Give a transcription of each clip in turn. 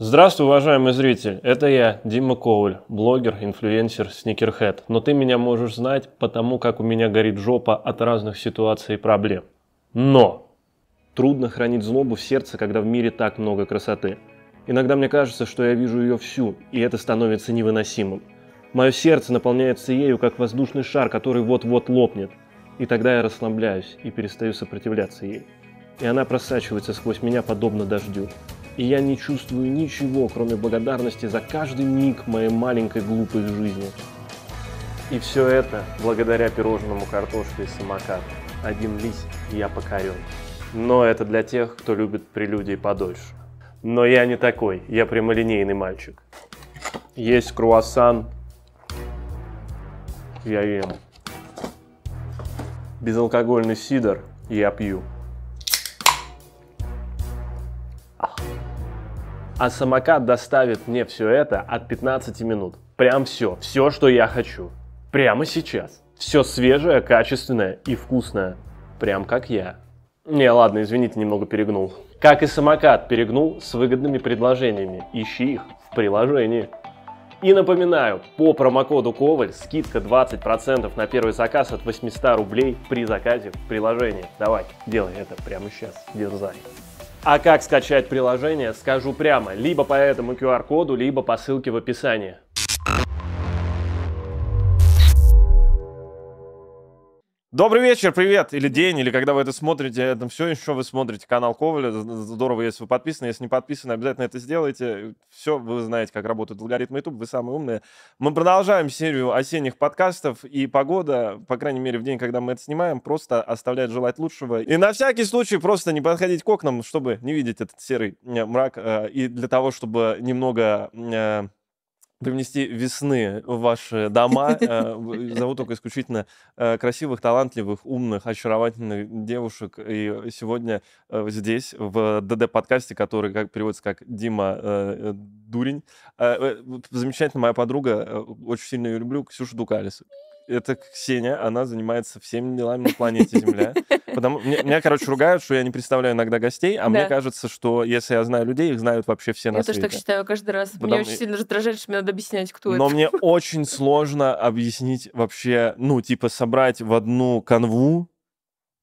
Здравствуй, уважаемый зритель! Это я, Дима Коваль, блогер, инфлюенсер, сникерхед. Но ты меня можешь знать, потому как у меня горит жопа от разных ситуаций и проблем. Но! Трудно хранить злобу в сердце, когда в мире так много красоты. Иногда мне кажется, что я вижу ее всю, и это становится невыносимым. Мое сердце наполняется ею, как воздушный шар, который вот-вот лопнет. И тогда я расслабляюсь и перестаю сопротивляться ей. И она просачивается сквозь меня, подобно дождю и я не чувствую ничего, кроме благодарности за каждый миг моей маленькой глупой жизни. И все это благодаря пирожному картошке и самокату. Один лись, и я покорен. Но это для тех, кто любит прелюдии подольше. Но я не такой, я прямолинейный мальчик. Есть круассан, я ем. Безалкогольный сидор я пью. а самокат доставит мне все это от 15 минут. Прям все, все, что я хочу. Прямо сейчас. Все свежее, качественное и вкусное. Прям как я. Не, ладно, извините, немного перегнул. Как и самокат перегнул с выгодными предложениями. Ищи их в приложении. И напоминаю, по промокоду Коваль скидка 20% на первый заказ от 800 рублей при заказе в приложении. Давай, делай это прямо сейчас, дерзай. А как скачать приложение, скажу прямо, либо по этому QR-коду, либо по ссылке в описании. Добрый вечер, привет, или день, или когда вы это смотрите, это все еще вы смотрите канал Коваля. Здорово, если вы подписаны, если не подписаны, обязательно это сделайте. Все, вы знаете, как работают алгоритмы YouTube, вы самые умные. Мы продолжаем серию осенних подкастов, и погода, по крайней мере, в день, когда мы это снимаем, просто оставляет желать лучшего. И на всякий случай просто не подходить к окнам, чтобы не видеть этот серый э, мрак, э, и для того, чтобы немного э, привнести весны в ваши дома. Э, Зову только исключительно э, красивых, талантливых, умных, очаровательных девушек. И сегодня э, здесь, в ДД-подкасте, который как, переводится как «Дима Дурень», замечательная моя подруга, очень сильно ее люблю, Ксюша Дукалис это Ксения, она занимается всеми делами на планете Земля. Потому мне, меня, короче, ругают, что я не представляю иногда гостей, а да. мне кажется, что если я знаю людей, их знают вообще все я на свете. Я тоже так считаю каждый раз. Потому... Меня очень сильно раздражает, что мне надо объяснять, кто Но это. Но мне очень сложно объяснить вообще, ну, типа, собрать в одну канву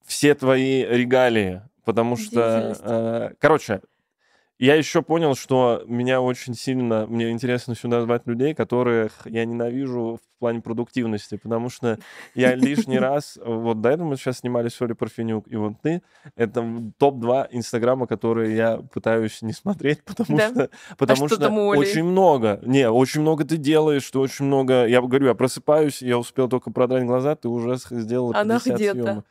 все твои регалии. Потому что, э, короче, я еще понял, что меня очень сильно, мне интересно сюда звать людей, которых я ненавижу в плане продуктивности, потому что я лишний раз, вот до этого мы сейчас снимали Соли Парфенюк и вот ты, это топ-2 инстаграма, которые я пытаюсь не смотреть, а потому что, потому что, очень много, не, очень много ты делаешь, ты очень много, я говорю, я просыпаюсь, я успел только продрать глаза, ты уже сделала 50 Она съемок.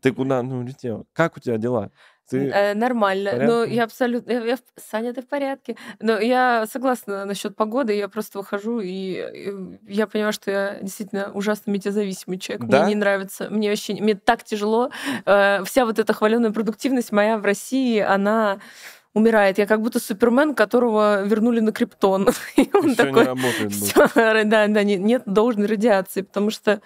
Ты куда ну, улетела? Как у тебя дела? Ты э, нормально. Ну, я абсолютно... Я, я, Саня, ты в порядке. Но ну, я согласна насчет погоды. Я просто выхожу, и, и э, я понимаю, что я действительно ужасно метеозависимый человек. Да? Мне не нравится. Мне вообще... Мне так тяжело. Э, вся вот эта хваленая продуктивность моя в России, она умирает. Я как будто Супермен, которого вернули на Криптон. И он Всё такой... не работает. Да, да, нет должной радиации, потому что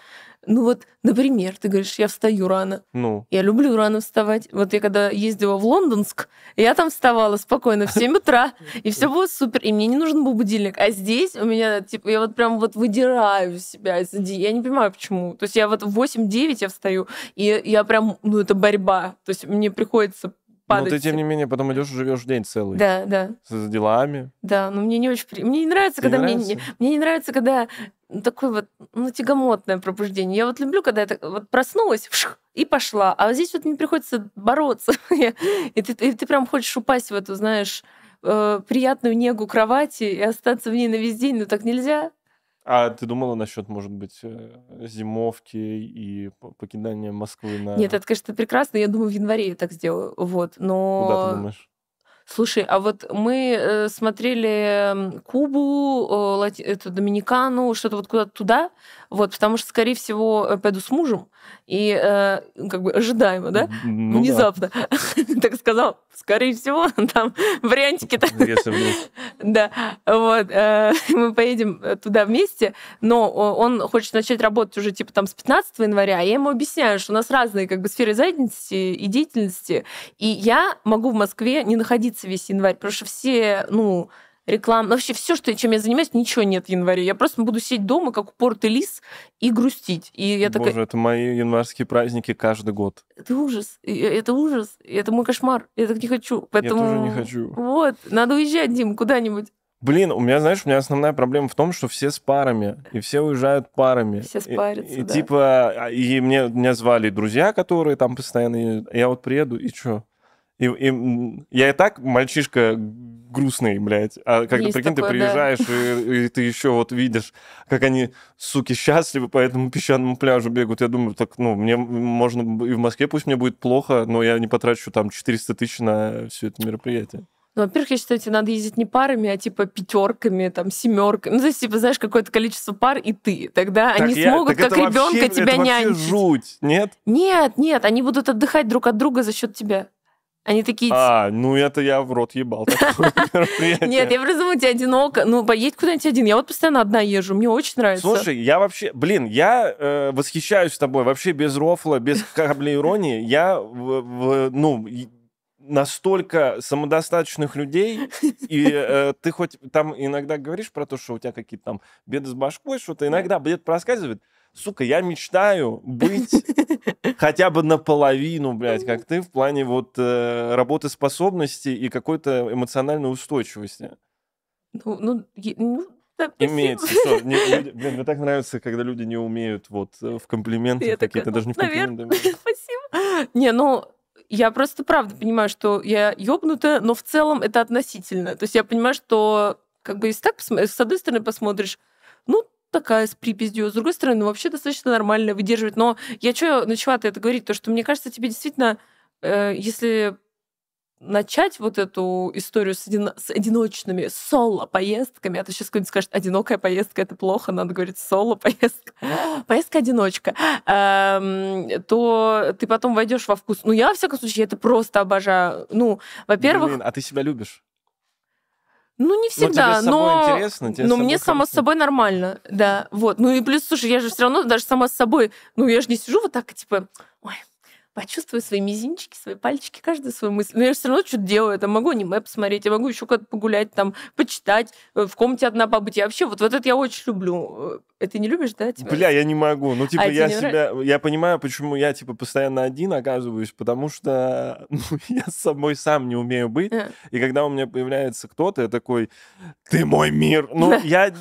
ну вот, например, ты говоришь, я встаю рано. Ну. Я люблю рано вставать. Вот я когда ездила в Лондонск, я там вставала спокойно в 7 утра, и все было супер, и мне не нужен был будильник. А здесь у меня, типа, я вот прям вот выдираю себя из Я не понимаю, почему. То есть я вот в 8-9 я встаю, и я прям, ну это борьба. То есть мне приходится падать. Но ты, тем не менее, потом идешь и живешь день целый. Да, да. С делами. Да, но мне не очень... Мне не нравится, Тебе когда... Не нравится? Мне, мне не нравится, когда такое вот, ну, тягомотное пробуждение. Я вот люблю, когда я так вот проснулась вших, и пошла, а вот здесь вот мне приходится бороться. и, ты, и ты прям хочешь упасть в эту, знаешь, э, приятную негу кровати и остаться в ней на весь день, но так нельзя. А ты думала насчет, может быть, э, зимовки и покидания Москвы на... Нет, это, конечно, прекрасно. Я думаю, в январе я так сделаю. Вот, но... Куда ты думаешь? Слушай, а вот мы э, смотрели Кубу, эту Доминикану, что-то вот куда-то туда, вот, потому что, скорее всего, э, пойду с мужем, и э, как бы ожидаемо, да? Ну, Внезапно. Да. так сказал, скорее всего, там вариантики-то. да, вот. Э, мы поедем э, туда вместе, но он хочет начать работать уже типа там с 15 января, а я ему объясняю, что у нас разные как бы сферы занятости и деятельности, и я могу в Москве не находиться весь январь, потому что все, ну, реклама вообще все, что, чем я занимаюсь, ничего нет в январе. Я просто буду сидеть дома, как упоротый лис, и грустить. И я Боже, такая... это мои январские праздники каждый год. Это ужас. Э, это ужас. Это мой кошмар. Я так не хочу. Поэтому... Я тоже не хочу. Вот. Надо уезжать, Дим, куда-нибудь. Блин, у меня, знаешь, у меня основная проблема в том, что все с парами, и все уезжают парами. Все спарятся, и, и, да. типа, а, и мне, меня звали друзья, которые там постоянно... Я вот приеду, и чё? И, и я и так мальчишка грустный, блядь. А когда, Есть прикинь, такое, ты приезжаешь, да. и, и ты еще вот видишь, как они, суки, счастливы по этому песчаному пляжу бегают. Я думаю, так, ну, мне можно и в Москве пусть мне будет плохо, но я не потрачу там 400 тысяч на все это мероприятие. Ну, во-первых, я считаю, тебе надо ездить не парами, а типа пятерками, там, семерками. Ну, то есть, типа, знаешь, какое-то количество пар, и ты. Тогда так они я, смогут, как ребенка, тебя это нянчить. жуть, нет? Нет, нет, они будут отдыхать друг от друга за счет тебя. Они такие... А, ну это я в рот ебал Нет, я просто думаю, тебе одиноко. Ну, поедь куда-нибудь один. Я вот постоянно одна езжу, мне очень нравится. Слушай, я вообще... Блин, я э, восхищаюсь тобой. Вообще без рофла, без капли иронии. Я, в, в, ну, настолько самодостаточных людей, и э, ты хоть там иногда говоришь про то, что у тебя какие-то там беды с башкой, что-то иногда бред проскальзывает, сука, я мечтаю быть хотя бы наполовину, блядь, как ты, в плане вот э, работоспособности и какой-то эмоциональной устойчивости. Ну, ну, ну да, Имеется, что, не, люди, блин, мне так нравится, когда люди не умеют вот э, в комплименты, какие-то, ну, даже не в «Ну, комплиментах. Спасибо. Не, ну, я просто правда понимаю, что я ёбнутая, но в целом это относительно. То есть я понимаю, что как бы если так, с одной стороны посмотришь, ну, такая с припиздью. С другой стороны, ну, вообще достаточно нормально выдерживать. Но я что начала-то это говорить? То, что мне кажется, тебе действительно, э, если начать вот эту историю с, одино... с одиночными соло-поездками. А то сейчас кто-нибудь скажет, одинокая поездка — это плохо, надо говорить соло-поездка. Поездка-одиночка. Эм, то ты потом войдешь во вкус. Ну, я, во всяком случае, это просто обожаю. Ну, во-первых... Блин, а ты себя любишь? Ну, не ну, всегда, но... но... интересно, тебе но ну, мне само с собой нормально, да. Вот. Ну и плюс, слушай, я же все равно даже сама с собой... Ну, я же не сижу вот так, типа, ой, почувствую свои мизинчики, свои пальчики, каждую свою мысль. Но я же все равно что-то делаю. Я могу аниме посмотреть, я могу еще как-то погулять, там, почитать, э, в комнате одна побыть. Я вообще, вот, вот это я очень люблю. Э, Э, ты не любишь, да? Тебя? Бля, я не могу. Ну, типа, а я себя... Нрав... Я понимаю, почему я, типа, постоянно один оказываюсь, потому что ну, я с собой сам не умею быть. А. И когда у меня появляется кто-то, я такой, ты мой мир. Ну, да. я,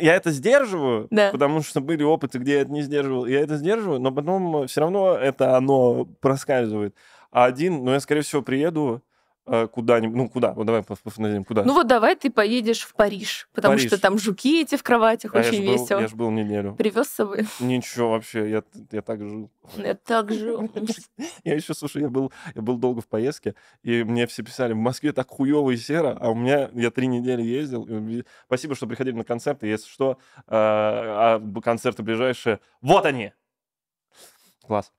я это сдерживаю, да. потому что были опыты, где я это не сдерживал. Я это сдерживаю, но потом все равно это оно проскальзывает. А один, ну, я, скорее всего, приеду, Э, куда-нибудь, ну куда, вот давай посмотрим, куда. Ну вот давай ты поедешь в Париж, потому Париж. что там жуки эти в кроватях а очень я весело. Был, я же был неделю. Привез с собой? Ничего вообще, я, я так жил. Я так жил. Я еще, слушай, я был, я был долго в поездке, и мне все писали, в Москве так хуево и серо, а у меня, я три недели ездил. Спасибо, что приходили на концерты, если что, э, а, концерты ближайшие, вот они! Класс.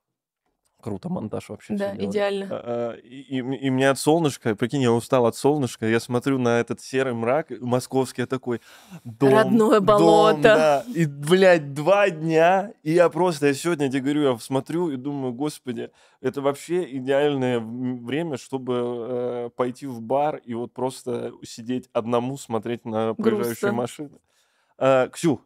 Круто, монтаж вообще. Да, идеально. А, а, и, и, и мне от солнышка, прикинь, я устал от солнышка, я смотрю на этот серый мрак московский, я такой, дом, Родное болото. Дом, да. И, блядь, два дня, и я просто, я сегодня тебе говорю, я смотрю и думаю, господи, это вообще идеальное время, чтобы э, пойти в бар и вот просто сидеть одному, смотреть на проезжающие Грустно. машины. Э, а, Ксю,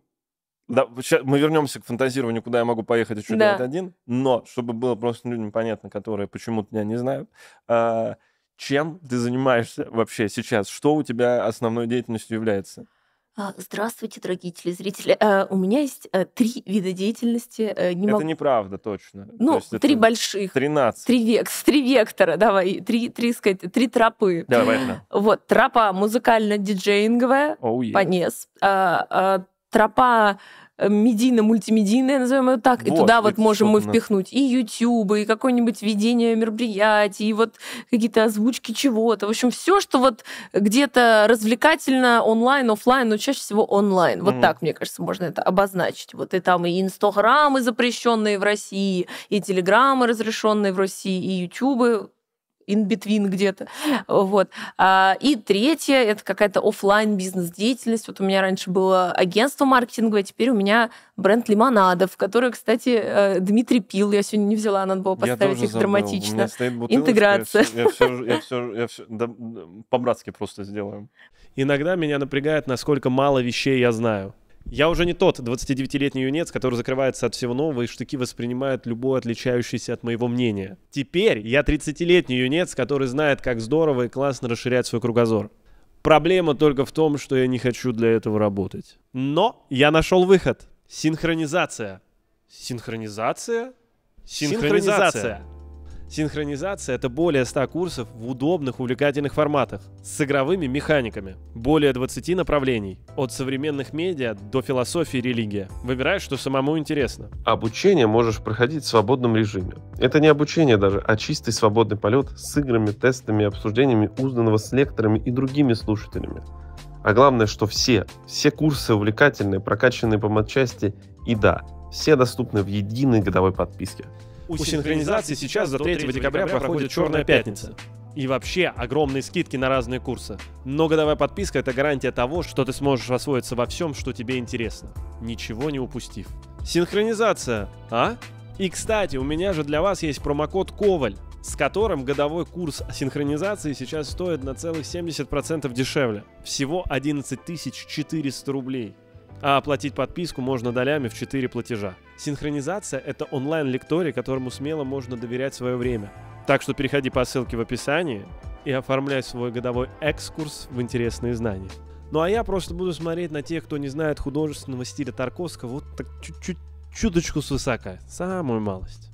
да, мы вернемся к фантазированию, куда я могу поехать и что да. делать один. Но, чтобы было просто людям понятно, которые почему-то меня не знают, а, чем ты занимаешься вообще сейчас? Что у тебя основной деятельностью является? А, здравствуйте, дорогие телезрители. А, у меня есть э, три вида деятельности. Э, не это могу... неправда, точно. Ну, То три больших. Тринадцать. Три, векс, три вектора, давай, три, три, сказать, три тропы. Давай. Да. Вот, тропа музыкально-диджеинговая, oh, yeah. понес тропа э, медийно-мультимедийная, назовем ее так, вот, и туда вот можем мы впихнуть и YouTube, и какое-нибудь ведение мероприятий, и вот какие-то озвучки чего-то. В общем, все, что вот где-то развлекательно онлайн, офлайн, но чаще всего онлайн. Mm-hmm. Вот так, мне кажется, можно это обозначить. Вот и там и инстаграмы запрещенные в России, и телеграммы разрешенные в России, и ютубы in between где-то. Вот. А, и третье – это какая-то офлайн бизнес деятельность Вот у меня раньше было агентство маркетинговое, теперь у меня бренд лимонадов, который, кстати, э, Дмитрий пил. Я сегодня не взяла, надо было поставить их забыл. драматично. Интеграция. Я все, я все, я все, да, по-братски просто сделаем. Иногда меня напрягает, насколько мало вещей я знаю. Я уже не тот 29-летний юнец, который закрывается от всего нового и штуки воспринимает любое отличающееся от моего мнения. Теперь я 30-летний юнец, который знает, как здорово и классно расширять свой кругозор. Проблема только в том, что я не хочу для этого работать. Но я нашел выход. Синхронизация. Синхронизация? Синхронизация. Синхронизация. Синхронизация — это более 100 курсов в удобных, увлекательных форматах с игровыми механиками. Более 20 направлений. От современных медиа до философии и религия. Выбирай, что самому интересно. Обучение можешь проходить в свободном режиме. Это не обучение даже, а чистый свободный полет с играми, тестами, обсуждениями узнанного с лекторами и другими слушателями. А главное, что все, все курсы увлекательные, прокачанные по матчасти и да, все доступны в единой годовой подписке. У синхронизации сейчас до 3 декабря проходит «Черная пятница». И вообще огромные скидки на разные курсы. Многодовая подписка – это гарантия того, что ты сможешь освоиться во всем, что тебе интересно, ничего не упустив. Синхронизация, а? И, кстати, у меня же для вас есть промокод «Коваль», с которым годовой курс синхронизации сейчас стоит на целых 70% дешевле. Всего 11 400 рублей. А оплатить подписку можно долями в 4 платежа. Синхронизация — это онлайн-лекторий, которому смело можно доверять свое время. Так что переходи по ссылке в описании и оформляй свой годовой экскурс в интересные знания. Ну а я просто буду смотреть на тех, кто не знает художественного стиля Тарковского, вот так чуть-чуть чуточку свысока, самую малость.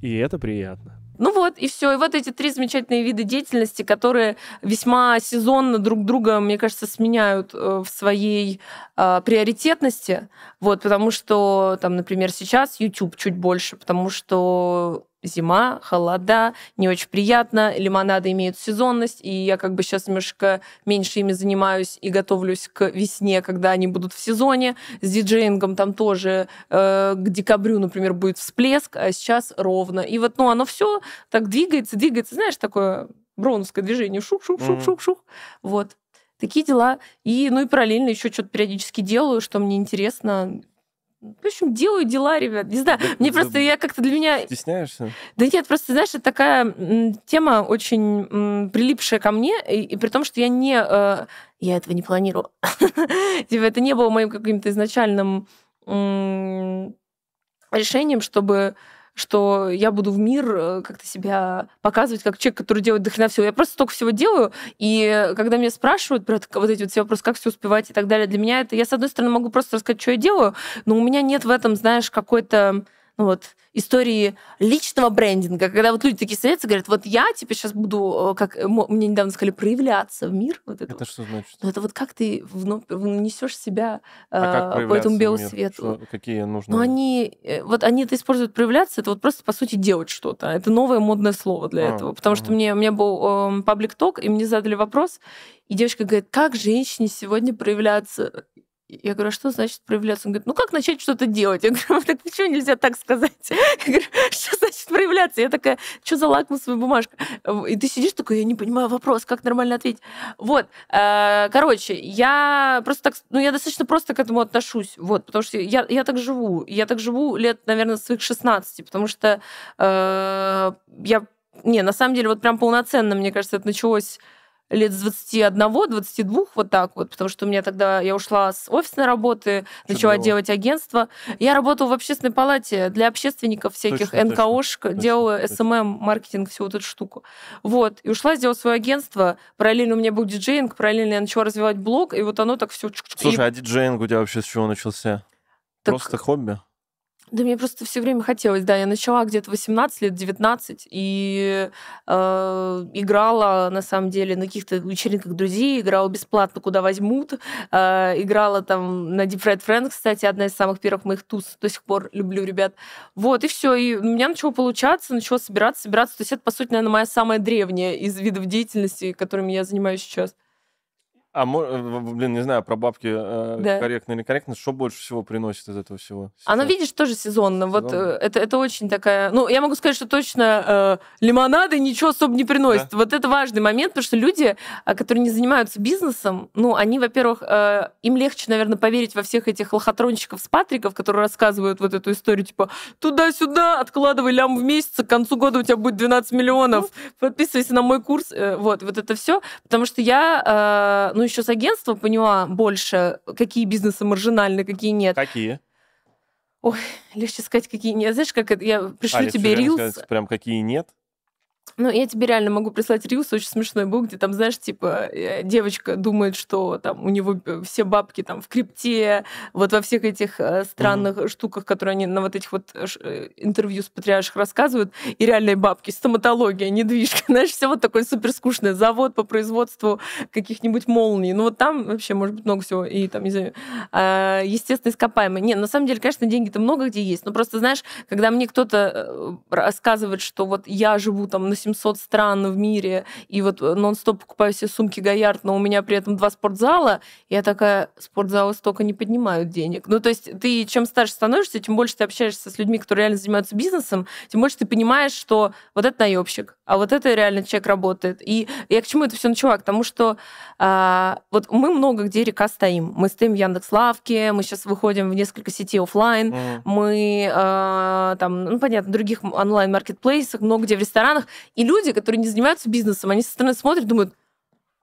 И это приятно. Ну вот, и все. И вот эти три замечательные виды деятельности, которые весьма сезонно друг друга, мне кажется, сменяют э, в своей э, приоритетности. Вот, потому что, там, например, сейчас YouTube чуть больше, потому что зима, холода, не очень приятно, лимонады имеют сезонность, и я как бы сейчас немножко меньше ими занимаюсь и готовлюсь к весне, когда они будут в сезоне. С диджеингом там тоже э, к декабрю, например, будет всплеск, а сейчас ровно. И вот, ну, оно все так двигается, двигается, знаешь, такое броуновское движение, шух-шух-шух-шух-шух, mm-hmm. вот. Такие дела. И, ну и параллельно еще что-то периодически делаю, что мне интересно, в общем, делаю дела, ребят. Не знаю, да, мне да, просто я как-то для меня... Стесняешься? Да нет, просто, знаешь, это такая тема очень м, прилипшая ко мне, и, и при том, что я не... Э, я этого не планировала. типа, это не было моим каким-то изначальным м, решением, чтобы что я буду в мир э, как-то себя показывать как человек, который делает дохрена всего. Я просто столько всего делаю, и когда меня спрашивают про вот эти вот все вопросы, как все успевать и так далее, для меня это... Я, с одной стороны, могу просто рассказать, что я делаю, но у меня нет в этом, знаешь, какой-то ну, вот, истории личного брендинга, когда вот люди такие и говорят, вот я типа сейчас буду, э, как э, мне недавно сказали, проявляться в мир. Вот это, это вот. что значит? Ну, это вот как ты несешь себя а э, по этому биосвету. Какие нужны? Ну, они, э, вот они это используют проявляться, это вот просто, по сути, делать что-то. Это новое модное слово для а, этого. Потому угу. что мне, у меня был эм, паблик-ток, и мне задали вопрос, и девочка говорит, как женщине сегодня проявляться? Я говорю, а что значит проявляться? Он говорит, ну как начать что-то делать? Я говорю, «А так почему нельзя так сказать? Я говорю, что значит проявляться? Я такая, что за лакмусовая бумажка? И ты сидишь такой, я не понимаю вопрос, как нормально ответить? Вот, э, короче, я просто так, ну я достаточно просто к этому отношусь, вот, потому что я, я так живу. Я так живу лет, наверное, своих 16, потому что э, я, не, на самом деле, вот прям полноценно, мне кажется, это началось лет с 21, 22, вот так вот, потому что у меня тогда, я ушла с офисной работы, Чудово. начала делать агентство. Я работала в общественной палате для общественников всяких, точно, НКОшек, точно, делала СММ-маркетинг, всю вот эту штуку. Вот, и ушла, сделала свое агентство, параллельно у меня был диджеинг, параллельно я начала развивать блог, и вот оно так все... Слушай, и... а диджеинг у тебя вообще с чего начался? Так... Просто хобби? Да мне просто все время хотелось, да. Я начала где-то 18 лет, 19, и э, играла, на самом деле, на каких-то вечеринках друзей, играла бесплатно, куда возьмут. Э, играла там на Deep Red Friend, кстати, одна из самых первых моих туз. До сих пор люблю ребят. Вот, и все. И у меня начало получаться, начало собираться, собираться. То есть это, по сути, наверное, моя самая древняя из видов деятельности, которыми я занимаюсь сейчас. А, э, блин, не знаю, про бабки э, да. корректно или некорректно, что больше всего приносит из этого всего? Сейчас? Оно, видишь, тоже сезонно. сезонно. Вот э, это, это очень такая... Ну, я могу сказать, что точно э, лимонады ничего особо не приносит. Да. Вот это важный момент, потому что люди, которые не занимаются бизнесом, ну, они, во-первых, э, им легче, наверное, поверить во всех этих лохотронщиков с Патриков, которые рассказывают вот эту историю, типа, туда-сюда, откладывай лям в месяц, а к концу года у тебя будет 12 миллионов, ну. подписывайся на мой курс. Э, вот, вот это все. Потому что я, э, ну, еще с агентства поняла больше, какие бизнесы маржинальны, какие нет. Какие? Ой, легче сказать, какие нет. Знаешь, как это, я пришлю а, тебе рилс. прям какие нет? Ну, я тебе реально могу прислать риус очень смешной был, где там, знаешь, типа, э, девочка думает, что там у него э, все бабки там в крипте, вот во всех этих э, странных mm-hmm. штуках, которые они на вот этих вот интервью с патриарших рассказывают, и реальные бабки, стоматология, недвижка, знаешь, все вот такое супер скучное, завод по производству каких-нибудь молний, ну вот там вообще может быть много всего, и там, не знаю, а, естественно, ископаемое. Не, на самом деле, конечно, деньги-то много где есть, но просто, знаешь, когда мне кто-то рассказывает, что вот я живу там на 700 стран в мире, и вот э, нон-стоп покупаю все сумки Гаярд, но у меня при этом два спортзала, я такая, спортзалы столько не поднимают денег. Ну, то есть ты чем старше становишься, тем больше ты общаешься с людьми, которые реально занимаются бизнесом, тем больше ты понимаешь, что вот это наебщик, а вот это реально человек работает. И я к чему это все начала? К тому, что а, вот мы много где река стоим. Мы стоим в Яндекс.Лавке, мы сейчас выходим в несколько сетей офлайн, mm. мы а, там, ну, понятно, в других онлайн-маркетплейсах, много где в ресторанах, и люди, которые не занимаются бизнесом, они со стороны смотрят, думают,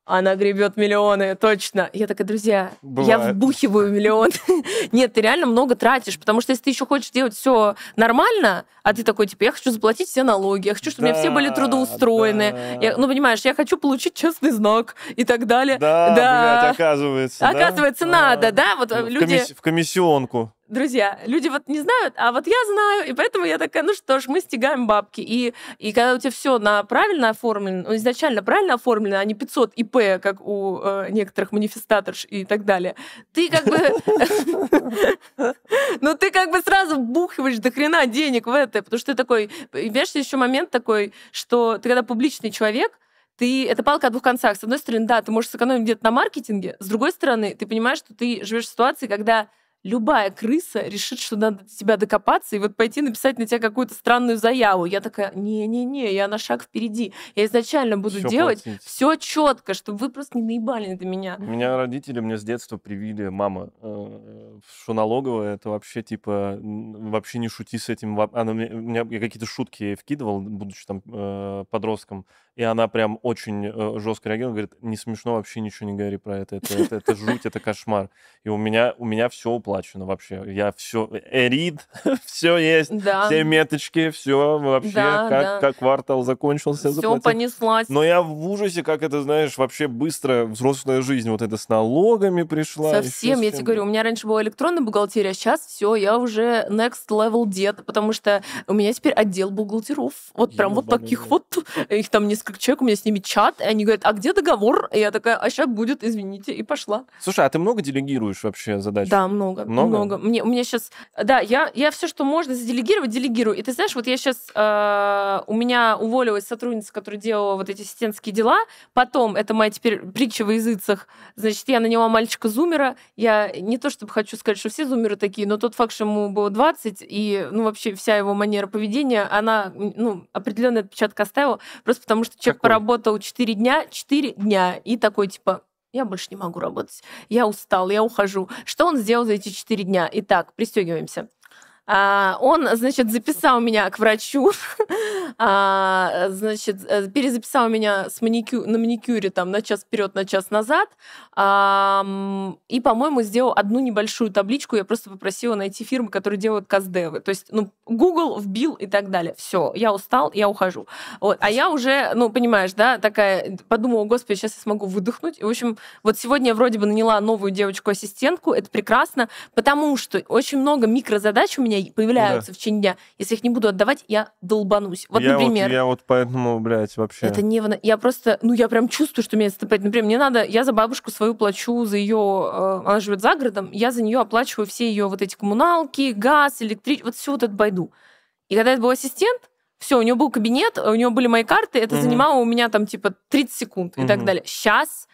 она гребет миллионы, точно. Я такая, друзья, Бывает. я вбухиваю миллион. Нет, ты реально много тратишь, потому что если ты еще хочешь делать все нормально, а ты такой, типа, я хочу заплатить все налоги, я хочу, чтобы да, у меня все были трудоустроены. Да. Я, ну, понимаешь, я хочу получить честный знак и так далее. Да, да. блядь, оказывается. Оказывается, да? надо, а, да? Вот в, люди... комисс... в комиссионку друзья. Люди вот не знают, а вот я знаю, и поэтому я такая, ну что ж, мы стягаем бабки. И, и когда у тебя все на правильно оформлено, ну, изначально правильно оформлено, а не 500 ИП, как у э, некоторых манифестаторш и так далее, ты как бы... Ну, ты как бы сразу бухиваешь до хрена денег в это, потому что ты такой... Видишь, еще момент такой, что ты когда публичный человек, ты это палка о двух концах. С одной стороны, да, ты можешь сэкономить где-то на маркетинге, с другой стороны, ты понимаешь, что ты живешь в ситуации, когда любая крыса решит, что надо до тебя докопаться и вот пойти написать на тебя какую-то странную заяву. Я такая, не-не-не, я на шаг впереди. Я изначально буду всё делать платить. все четко, чтобы вы просто не наебали до меня. У меня родители мне с детства привили, мама, э, что налоговая, это вообще типа, вообще не шути с этим. Она ну, мне, я какие-то шутки вкидывал, будучи там э, подростком. И она прям очень э, жестко реагирует, говорит, не смешно, вообще ничего не говори про это, это, это, это жуть, это кошмар. И у меня, у меня все уплачено вообще, я все, эрид, все есть, да. все меточки, все вообще, да, как, да. как квартал закончился. Все заплатил. понеслась. Но я в ужасе, как это, знаешь, вообще быстро взрослая жизнь, вот это с налогами пришла. Совсем, я тебе говорю, у меня раньше была электронная бухгалтерия, а сейчас все, я уже next level дед, потому что у меня теперь отдел бухгалтеров, вот я прям вот таких вот, их там не несколько человек, у меня с ними чат, и они говорят, а где договор? И я такая, а сейчас будет, извините, и пошла. Слушай, а ты много делегируешь вообще задач? Да, много. Много? много. Мне, у меня сейчас... Да, я, я все, что можно заделегировать, делегирую. И ты знаешь, вот я сейчас... Э, у меня уволилась сотрудница, которая делала вот эти ассистентские дела. Потом, это моя теперь притча во языцах, значит, я наняла мальчика-зумера. Я не то чтобы хочу сказать, что все зумеры такие, но тот факт, что ему было 20, и, ну, вообще вся его манера поведения, она, ну, определенный отпечаток оставила, просто потому что что человек Какой? поработал 4 дня, 4 дня, и такой типа, я больше не могу работать, я устал, я ухожу. Что он сделал за эти 4 дня? Итак, пристегиваемся. А, он, значит, записал меня к врачу, а, значит, э, перезаписал меня с маникю... на маникюре там на час вперед, на час назад. И, по-моему, сделал одну небольшую табличку. Я просто попросила найти фирмы, которые делают каздевы. То есть, ну, Google вбил и так далее. Все, я устал, я ухожу. Вот. А я уже, ну, понимаешь, да, такая подумала, господи, сейчас я смогу выдохнуть. И, в общем, вот сегодня я вроде бы наняла новую девочку-ассистентку. Это прекрасно, потому что очень много микрозадач у меня меня появляются да. в течение дня. Если их не буду отдавать, я долбанусь. Вот, я например. Вот, я вот поэтому, блядь, вообще. Это не... Я просто... Ну, я прям чувствую, что меня стопает. Например, мне надо... Я за бабушку свою плачу, за ее... Э, она живет за городом. Я за нее оплачиваю все ее вот эти коммуналки, газ, электричество, вот всю вот эту байду. И когда это был ассистент, все, у него был кабинет, у него были мои карты, это угу. занимало у меня там типа 30 секунд угу. и так далее. Сейчас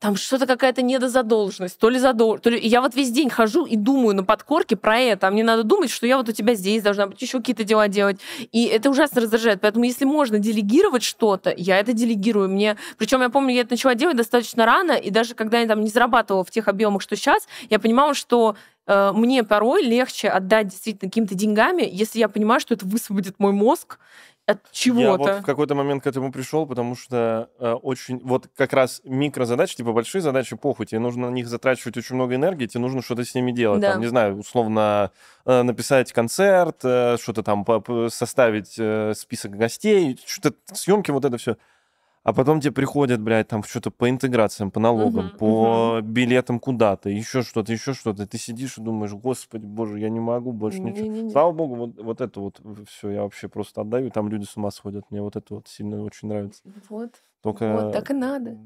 там что-то какая-то недозадолженность, то ли задолженность, то ли... я вот весь день хожу и думаю на подкорке про это, а мне надо думать, что я вот у тебя здесь должна быть, еще какие-то дела делать. И это ужасно раздражает. Поэтому если можно делегировать что-то, я это делегирую. Мне... Причем я помню, я это начала делать достаточно рано, и даже когда я там не зарабатывала в тех объемах, что сейчас, я понимала, что э, мне порой легче отдать действительно какими-то деньгами, если я понимаю, что это высвободит мой мозг, от чего-то. Я вот в какой-то момент к этому пришел, потому что э, очень... Вот как раз микрозадачи, типа большие задачи, похуй, тебе нужно на них затрачивать очень много энергии, тебе нужно что-то с ними делать. Да. Там, не знаю, условно э, написать концерт, э, что-то там составить э, список гостей, что-то съемки, вот это все а потом тебе приходят, блядь, там что-то по интеграциям, по налогам, uh по uh билетам куда-то, еще что-то, еще что-то. Ты сидишь и думаешь, господи, боже, я не могу больше не, ничего. Не, не. Слава богу, вот, вот это вот все я вообще просто отдаю, там люди с ума сходят. Мне вот это вот сильно очень нравится. Вот. Только... Вот так и надо.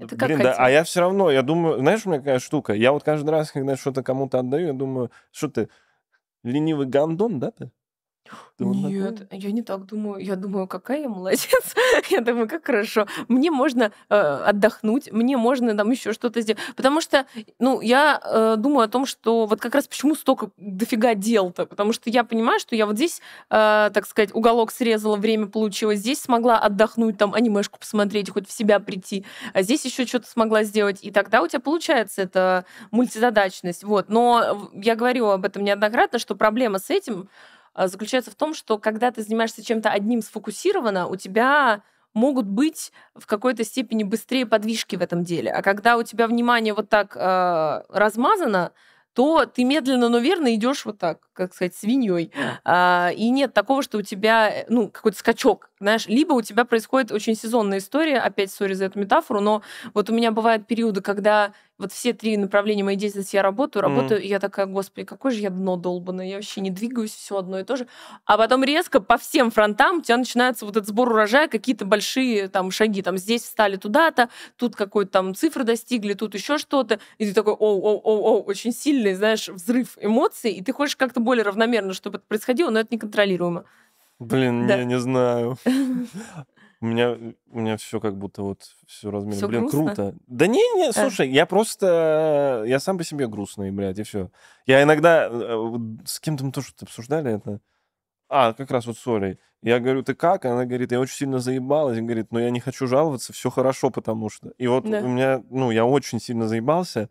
Это как Блин, да, а я все равно, я думаю, знаешь, у меня какая штука? Я вот каждый раз, когда что-то кому-то отдаю, я думаю, что ты, ленивый гандон, да ты? Нет, я не так думаю. Я думаю, какая я молодец. я думаю, как хорошо. Мне можно э, отдохнуть, мне можно там еще что-то сделать. Потому что, ну, я э, думаю о том, что вот как раз почему столько дофига дел-то. Потому что я понимаю, что я вот здесь, э, так сказать, уголок срезала, время получила, здесь смогла отдохнуть, там анимешку посмотреть, хоть в себя прийти, а здесь еще что-то смогла сделать. И тогда у тебя получается эта мультизадачность. Вот. Но я говорю об этом неоднократно, что проблема с этим а, заключается в том, что когда ты занимаешься чем-то одним сфокусированно, у тебя могут быть в какой-то степени быстрее подвижки в этом деле. А когда у тебя внимание вот так э, размазано, то ты медленно, но верно идешь вот так, как сказать, свиньей. А, и нет такого, что у тебя, ну, какой-то скачок, знаешь, либо у тебя происходит очень сезонная история, опять, сори за эту метафору, но вот у меня бывают периоды, когда вот все три направления моей деятельности я работаю, работаю, mm и я такая, господи, какое же я дно долбанное, я вообще не двигаюсь, все одно и то же. А потом резко по всем фронтам у тебя начинается вот этот сбор урожая, какие-то большие там шаги, там здесь встали туда-то, тут какой-то там цифры достигли, тут еще что-то, и ты такой, оу, оу, оу, оу, очень сильный, знаешь, взрыв эмоций, и ты хочешь как-то более равномерно, чтобы это происходило, но это неконтролируемо. Блин, да. не, не знаю. У меня, э, у меня все как будто вот все размерно. Всё Блин, грустно? круто. Да не, не, а. слушай, я просто, я сам по себе грустный, блядь, и все. Я иногда э, с кем-то мы тоже обсуждали это. А, как раз вот с Олей. Я говорю, ты как? Она говорит, я очень сильно заебалась. Она говорит, но я не хочу жаловаться, все хорошо, потому что. И вот да. у меня, ну, я очень сильно заебался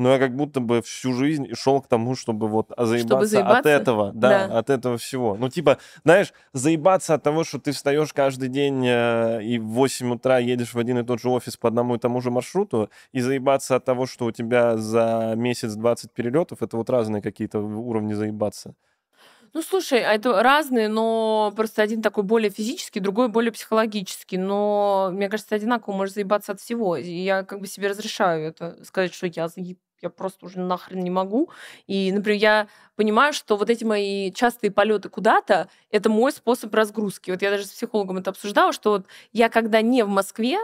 но я как будто бы всю жизнь шел к тому, чтобы вот заебаться, чтобы заебаться? от этого, да, да, от этого всего. Ну, типа, знаешь, заебаться от того, что ты встаешь каждый день э, и в 8 утра едешь в один и тот же офис по одному и тому же маршруту, и заебаться от того, что у тебя за месяц 20 перелетов, это вот разные какие-то уровни заебаться. Ну, слушай, а это разные, но просто один такой более физический, другой более психологический. Но, мне кажется, одинаково можешь заебаться от всего. И я как бы себе разрешаю это, сказать, что я заеб я просто уже нахрен не могу. И, например, я понимаю, что вот эти мои частые полеты куда-то — это мой способ разгрузки. Вот я даже с психологом это обсуждала, что вот я когда не в Москве,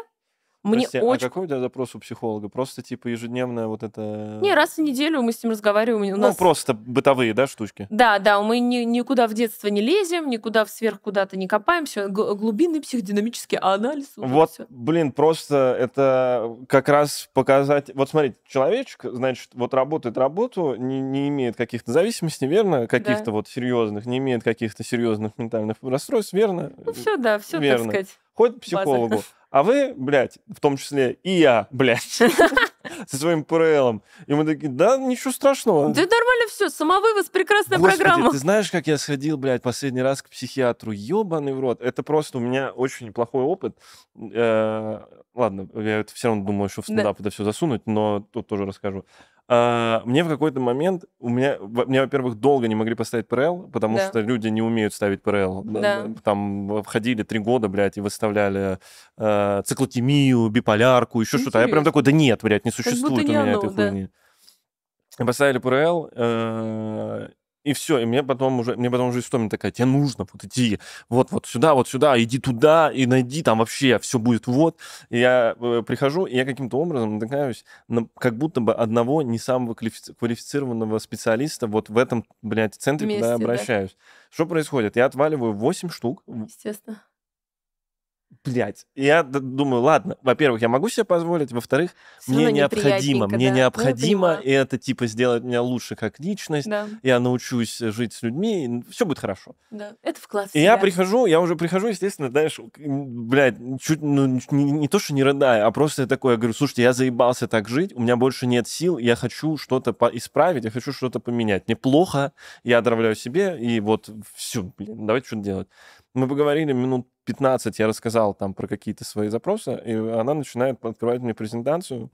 мне Прости, а очень... а какой у тебя запрос у психолога? Просто типа ежедневная вот это... Не, раз в неделю мы с ним разговариваем. У ну, нас... просто бытовые, да, штучки? Да, да, мы ни, никуда в детство не лезем, никуда вверх куда-то не копаемся. Г- глубинный психодинамический анализ. Вот, все. блин, просто это как раз показать... Вот смотрите, человечек, значит, вот работает работу, не, не имеет каких-то зависимостей, верно? Каких-то да. вот серьезных, не имеет каких-то серьезных ментальных расстройств, верно? Ну все, да, все, верно. так сказать ходит к психологу. А вы, блядь, в том числе и я, блядь. со своим ПРЛом. И мы такие, да, ничего страшного. Да нормально все, самовывоз, прекрасная Господи, программа. ты знаешь, как я сходил, блядь, последний раз к психиатру? ебаный в рот. Это просто у меня очень плохой опыт. Э, ладно, я это все равно думаю, что в стендап это все засунуть, но тут тоже расскажу. Э, мне в какой-то момент у меня, мне, во-первых, долго не могли поставить ПРЛ, потому да. что люди не умеют ставить ПРЛ. Да. Там входили три года, блядь, и выставляли э, циклотемию, биполярку, еще что-то. А я прям такой, да нет, блядь, не существует у меня оно, этой да. хуйни. Поставили ПРЛ, э, и все, и мне потом уже, мне потом уже истомина такая, тебе нужно вот идти вот, вот сюда, вот сюда, иди туда и найди, там вообще все будет вот. И я э, прихожу, и я каким-то образом натыкаюсь на как будто бы одного не самого квалифицированного специалиста вот в этом, блядь, центре, Вместе, куда я обращаюсь. Да. Что происходит? Я отваливаю 8 штук. Естественно блядь. Я думаю, ладно, во-первых, я могу себе позволить, во-вторых, мне необходимо, мне да. Ну, необходимо, ну, и это типа сделает меня лучше как личность, да. я научусь жить с людьми, и все будет хорошо. Да, это в классе. И я прихожу, я уже прихожу, естественно, знаешь, блядь, чуть, ну, не, не то, что не рыдаю, а просто я такой, я говорю, слушайте, я заебался так жить, у меня больше нет сил, я хочу что-то исправить, я хочу что-то поменять. Мне плохо, я отравляю себе, и вот все, блин, давайте что-то делать. Мы поговорили минут 15, я рассказал там про какие-то свои запросы, и она начинает открывать мне презентацию,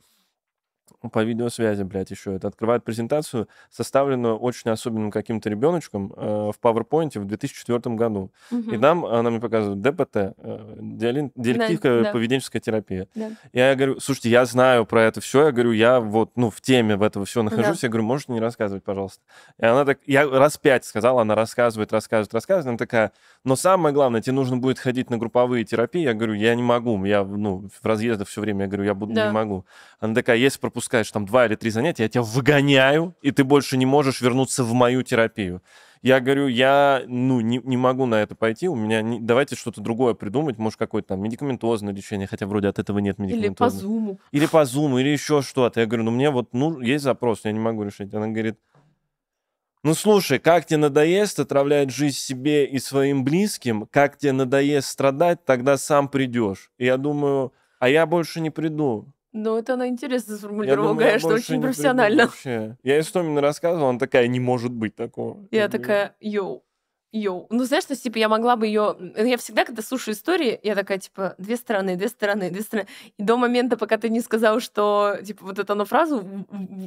по видеосвязи, блядь, еще это. Открывает презентацию, составленную очень особенным каким-то ребеночком э, в PowerPoint в 2004 году. Угу. И там она мне показывает ДПТ, э, диалектическая да, поведенческая да. терапия. Да. И я говорю, слушайте, я знаю про это все, я говорю, я вот, ну, в теме в этого все нахожусь, да. я говорю, можете не рассказывать, пожалуйста. И она так, я раз пять сказала, она рассказывает, рассказывает, рассказывает, она такая, но самое главное, тебе нужно будет ходить на групповые терапии, я говорю, я не могу, я, ну, в разъездах все время, я говорю, я буду, да. не могу. Она такая, есть пропуск пропускаешь там два или три занятия, я тебя выгоняю, и ты больше не можешь вернуться в мою терапию. Я говорю, я ну, не, не могу на это пойти, у меня не, давайте что-то другое придумать, может, какое-то там медикаментозное лечение, хотя вроде от этого нет медикаментозного. Или по зуму. Или по зуму, или еще что-то. Я говорю, ну мне вот, ну, есть запрос, я не могу решить. Она говорит, ну слушай, как тебе надоест отравлять жизнь себе и своим близким, как тебе надоест страдать, тогда сам придешь. И я думаю, а я больше не приду. Ну, это она интересно сформулировала, я думаю, конечно, очень профессионально. Вообще. Я Истомина рассказывала, она такая, не может быть такого. Я, я такая, йоу. Йоу. Ну, знаешь, то есть, типа, я могла бы ее... Я всегда, когда слушаю истории, я такая, типа, две стороны, две стороны, две стороны. И до момента, пока ты не сказал, что, типа, вот эту фразу...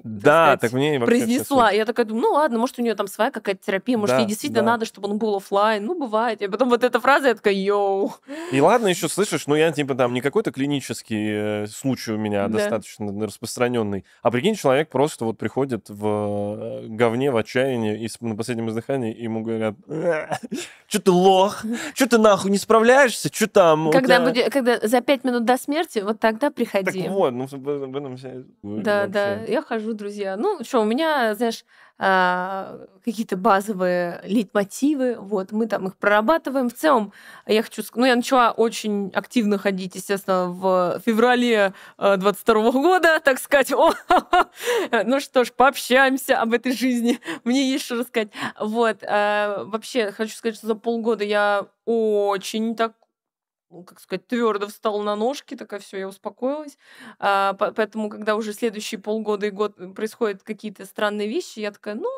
Да, сказать, так мне Произнесла. Я такая думаю, ну ладно, может, у нее там своя какая-то терапия, может, да, ей действительно да. надо, чтобы он был офлайн. Ну, бывает. И потом вот эта фраза, я такая, йоу. И ладно, еще слышишь, ну, я, типа, там, не какой-то клинический э, случай у меня а да. достаточно распространенный, а прикинь, человек просто вот приходит в э, говне, в отчаянии, и на последнем издыхании ему говорят «Э, что ты лох? Что ты нахуй не справляешься? Что там? Когда, тебя... будет, когда за пять минут до смерти, вот тогда приходи. Так вот, ну, в этом вся... Да, да, я хожу, друзья. Ну, что, у меня, знаешь, а, какие-то базовые лейтмотивы, вот, мы там их прорабатываем. В целом, я хочу сказать, ну, я начала очень активно ходить, естественно, в феврале 22 а, года, так сказать, О, ну что ж, пообщаемся об этой жизни, мне есть что рассказать. Вот, а, вообще, хочу сказать, что за полгода я очень так ну, как сказать, твердо встал на ножки, такая все, я успокоилась. А, поэтому, когда уже следующие полгода и год э, происходят какие-то странные вещи, я такая, ну,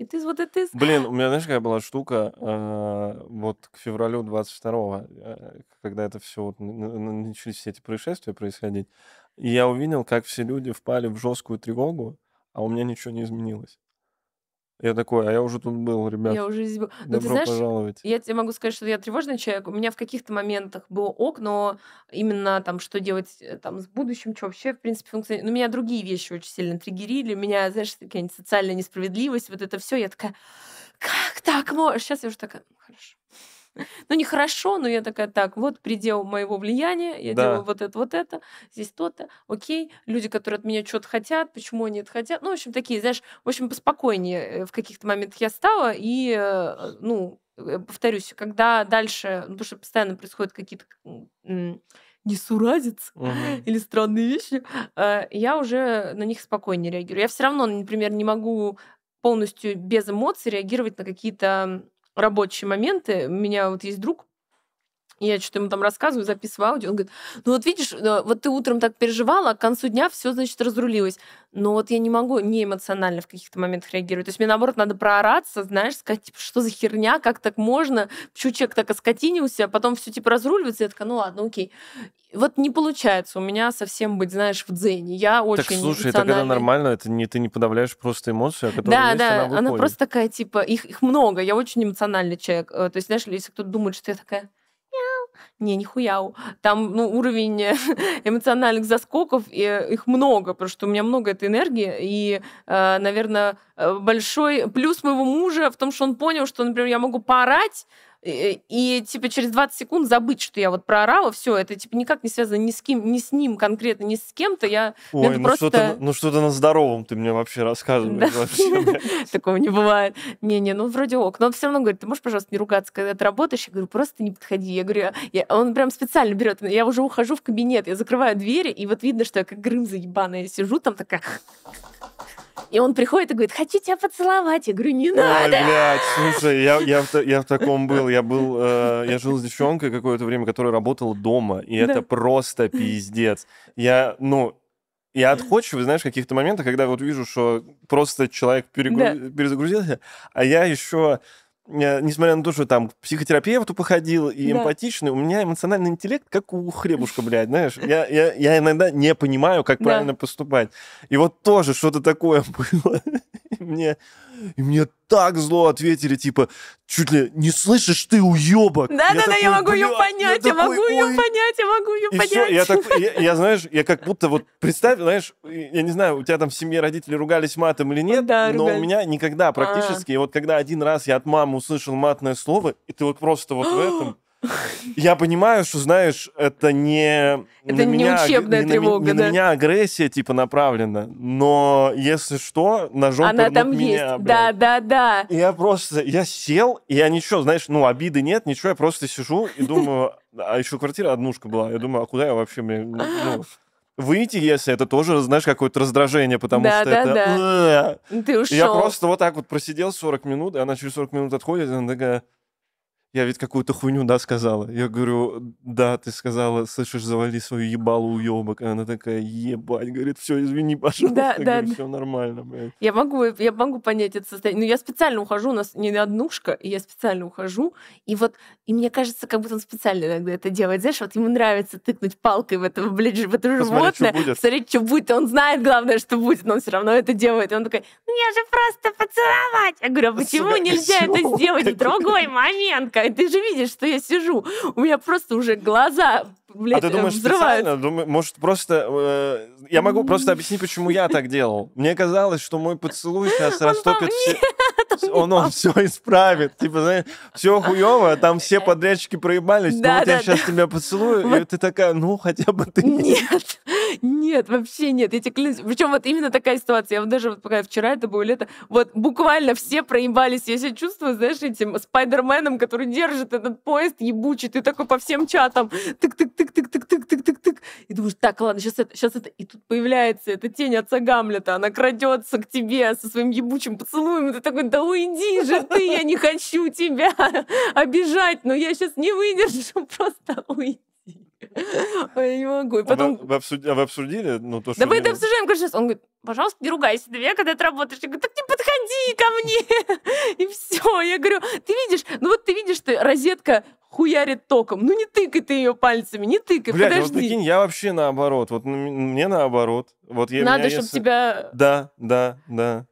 It is what it is. Блин, у меня, знаешь, какая была штука э, вот к февралю 22-го, а, э, когда это все, вот, начались все эти происшествия происходить, и я увидел, как все люди впали в жесткую тревогу, а у меня ничего не изменилось. Я такой, а я уже тут был, ребят. Я уже здесь был. ну, ты знаешь, пожаловать. Я тебе могу сказать, что я тревожный человек. У меня в каких-то моментах было ок, но именно там, что делать э, там с будущим, что вообще, в принципе, функционирует. Но меня другие вещи очень сильно триггерили. Меня, знаешь, какая-нибудь социальная несправедливость, вот это все. Я такая, как так можно? Сейчас я уже такая, ну, хорошо ну, нехорошо, но я такая, так, вот предел моего влияния, я да. делаю вот это, вот это, здесь то-то, окей, люди, которые от меня что-то хотят, почему они это хотят, ну, в общем, такие, знаешь, в общем, поспокойнее э, в каких-то моментах я стала, и, э, ну, э, повторюсь, когда дальше, ну, потому что постоянно происходят какие-то несуразец угу. или странные вещи, я уже на них спокойнее реагирую. Я все равно, например, не могу полностью без эмоций реагировать на какие-то рабочие моменты. У меня вот есть друг, я что-то ему там рассказываю, записываю аудио. Он говорит, ну вот видишь, э, вот ты утром так переживала, а к концу дня все, значит, разрулилось. Но вот я не могу не эмоционально в каких-то моментах реагировать. То есть мне, наоборот, надо проораться, знаешь, сказать, типа, что за херня, как так можно? Почему человек так оскотинился, а потом все типа разруливается? Я такая, ну ладно, окей. Вот не получается у меня совсем быть, знаешь, в дзене. Я очень Так слушай, это когда нормально, это не, ты не подавляешь просто эмоции, а которые да, есть, да, она выходит. она просто такая, типа, их, их много, я очень эмоциональный человек. Э, то есть, знаешь, если кто-то думает, что я такая не, нихуя. Там ну, уровень э, эмоциональных заскоков, и э, их много, потому что у меня много этой энергии. И, э, наверное, большой плюс моего мужа в том, что он понял, что, например, я могу поорать, Э, и, и э, типа через 20 секунд забыть, что я вот проорала, все, это типа никак не связано ни с кем, ни с ним конкретно, ни с кем-то. Я Ой, ну просто... что-то, ну что-то на здоровом ты мне вообще рассказываешь. Такого не бывает. Не-не, ну вроде ок. Но он все равно говорит, ты можешь, пожалуйста, не ругаться, когда ты работаешь? Я говорю, просто не подходи. Я говорю, он прям специально берет. Я уже ухожу в кабинет, я закрываю двери, и вот видно, что я как грым заебаная сижу там такая и он приходит и говорит, хочу тебя поцеловать. Я говорю, не надо. Ой, блядь, слушай, я, я, в, я в таком был. Я был, э, я жил с девчонкой какое-то время, которая работала дома. И да. это просто пиздец. Я, ну, я отходчивый, знаешь, в каких-то моментах, когда вот вижу, что просто человек перегруз... да. перезагрузился, а я еще несмотря на то, что там психотерапевту походил и да. эмпатичный, у меня эмоциональный интеллект как у хлебушка, блядь, знаешь. Я, я, я иногда не понимаю, как да. правильно поступать. И вот тоже что-то такое было. Мне и мне так зло ответили, типа, чуть ли не слышишь ты, уебок. Да-да-да, я, могу ее понять, я, я такой, могу ее понять, я могу ее и понять. Все, я, так, я, я, знаешь, я как будто вот представь, знаешь, я не знаю, у тебя там в семье родители ругались матом или нет, да, но ругались. у меня никогда а. практически, А-а-а. вот когда один раз я от мамы услышал матное слово, и ты вот просто вот в этом... Я понимаю, что, знаешь, это не... Это не меня, учебная не тревога, на, не да? На меня агрессия, типа, направлена, но если что, ножом Она там меня, есть, да-да-да. Я просто, я сел, и я ничего, знаешь, ну, обиды нет, ничего, я просто сижу и думаю, а еще квартира однушка была, я думаю, а куда я вообще, мне, ну, ну выйти, если это тоже, знаешь, какое-то раздражение, потому да, что да, это... Да. Ты ушел. Я просто вот так вот просидел 40 минут, и она через 40 минут отходит, и она такая я ведь какую-то хуйню, да, сказала. Я говорю, да, ты сказала, слышишь, завали свою ебалу уебок. она такая, ебать, говорит, все, извини, пожалуйста. Да, я да, все нормально, блядь. Я могу, я могу понять это состояние. Но ну, я специально ухожу, у нас не однушка, и я специально ухожу. И вот, и мне кажется, как будто он специально иногда это делает. Знаешь, вот ему нравится тыкнуть палкой в это, блядь, в это посмотреть, животное, что посмотреть, что будет. Он знает, главное, что будет, но он все равно это делает. И он такой, мне «Ну, же просто поцеловать. Я говорю, а почему Сука, нельзя это сделать в другой момент, такая, ты же видишь, что я сижу. У меня просто уже глаза блядь, А ты думаешь специально? Думаю, может, просто... Э, я могу просто объяснить, почему я так делал. Мне казалось, что мой поцелуй сейчас растопит все он, он все исправит. Типа, знаешь, все хуево, там все подрядчики проебались, да, ну, но вот да, я да. сейчас тебя поцелую, вот. и ты такая, ну, хотя бы ты... Нет, нет, вообще нет, я тебе клянусь. Причем вот именно такая ситуация. Я вот даже вот пока вчера это было лето, вот буквально все проебались. Я себя чувствую, знаешь, этим спайдерменом, который держит этот поезд ебучий. Ты такой по всем чатам. Тык-тык-тык-тык-тык-тык-тык-тык. И думаешь, так, ладно, сейчас это, сейчас это. И тут появляется эта тень отца Гамлета. Она крадется к тебе со своим ебучим поцелуем. И ты такой, да уйди же ты, я не хочу тебя обижать, но я сейчас не выдержу, просто уйди. Ой, я не могу. И а потом... Вы, вы, обсуди... А вы обсудили? Ну, то, что да мы это обсуждаем, говорю, сейчас. Он говорит, пожалуйста, не ругайся на когда ты работаешь. Я говорю, так не подходи ко мне. И все. Я говорю, ты видишь, ну вот ты видишь, ты розетка хуярит током. Ну не тыкай ты ее пальцами, не тыкай, Блядь, ну, подожди. вот прикинь, я вообще наоборот. Вот мне наоборот. Вот я, Надо, чтобы если... тебя... Да, да, да.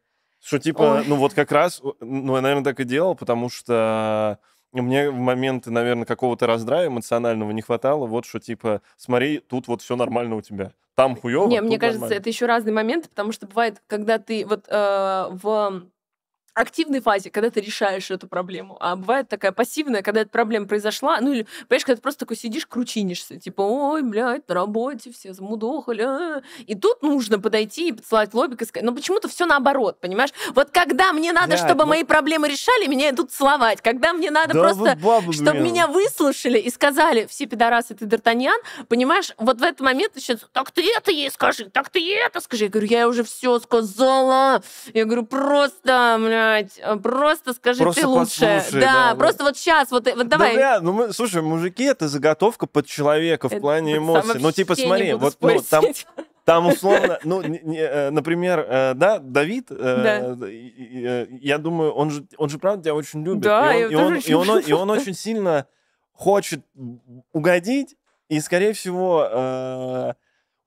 Что типа, Ой. ну вот как раз, э, ну я, наверное, так и делал, потому что мне в моменты, наверное, какого-то раздрая эмоционального не хватало. Вот что, типа, смотри, тут вот все нормально у тебя. Там хуево. Не, мне кажется, это еще разные моменты, потому что бывает, когда ты вот э, в активной фазе, когда ты решаешь эту проблему, а бывает такая пассивная, когда эта проблема произошла, ну или, понимаешь, когда ты просто такой сидишь, кручинишься, типа, ой, блядь, на работе все замудохали, а -а -а. и тут нужно подойти и поцеловать лобик и сказать, но почему-то все наоборот, понимаешь? Вот когда мне надо, Блядь, чтобы ну... мои проблемы решали, меня идут целовать, когда мне надо да просто, бабу, чтобы меня выслушали и сказали, все пидорасы, ты Д'Артаньян, понимаешь, вот в этот момент еще, так ты это ей скажи, так ты это скажи. Я говорю, я уже все сказала. Я говорю, просто, бля, мать, э, просто скажи просто ты лучше. Да, да, просто вот сейчас, вот, э, вот давай. Да, ну мы, слушай, мужики, это заготовка под человека в это плане эмоций. Ну типа смотри, вот ну, там... Там условно, ну, не, не, э, например, э, да, Давид, э, да. Э, я думаю, он же, он же правда тебя очень любит. Да, и он, и он, очень и, он, и, он, и он очень сильно хочет угодить, и, скорее всего,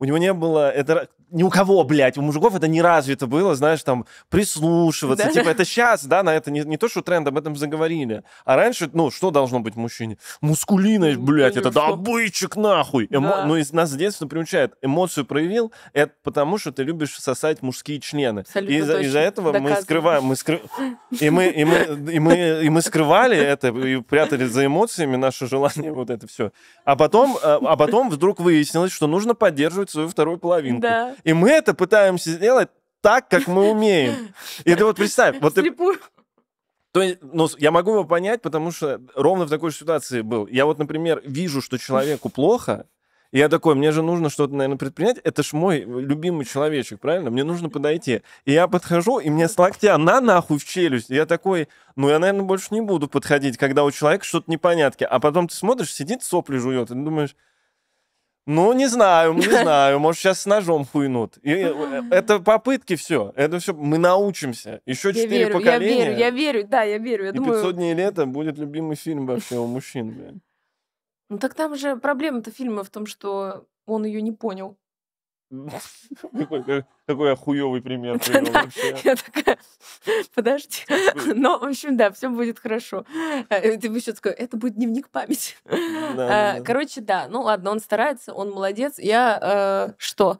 у него не было, это ни у кого, блядь, у мужиков это не развито было, знаешь, там, прислушиваться, да? типа, это сейчас, да, на это не, не то, что тренд, об этом заговорили, а раньше, ну, что должно быть мужчине? Мускулиность, ну, блядь, ну, это добычек, нахуй! Эмо... Да. Ну, из нас с детства приучает, эмоцию проявил, это потому, что ты любишь сосать мужские члены. Абсолютно и из-за, из-за этого Доказано. мы скрываем, мы скры... и, мы, и, мы, и, мы, и мы скрывали это, и прятали за эмоциями наше желание, вот это все. А потом, а, а потом вдруг выяснилось, что нужно поддерживать свою вторую половинку. Да. И мы это пытаемся сделать так, как мы умеем. И ты вот представь, вот То есть, ну, я могу его понять, потому что ровно в такой же ситуации был. Я вот, например, вижу, что человеку плохо, и я такой, мне же нужно что-то, наверное, предпринять. Это ж мой любимый человечек, правильно? Мне нужно подойти. И я подхожу, и мне с локтя на нахуй в челюсть. И я такой, ну, я, наверное, больше не буду подходить, когда у человека что-то непонятки. А потом ты смотришь, сидит, сопли жует, и ты думаешь, ну, не знаю, не знаю. Может, сейчас с ножом хуйнут. И, э, это попытки все. Это все. Мы научимся. Еще четыре поколения. Я верю, я верю, да, я верю. Я и думаю... 500 дней лета будет любимый фильм вообще у мужчин, блин. Ну так там же проблема-то фильма в том, что он ее не понял. Какой я пример Я такая, подожди. Но, в общем, да, все будет хорошо. А, ты бы еще такой, это будет дневник памяти. А, короче, да, ну ладно, он старается, он молодец. Я э, что?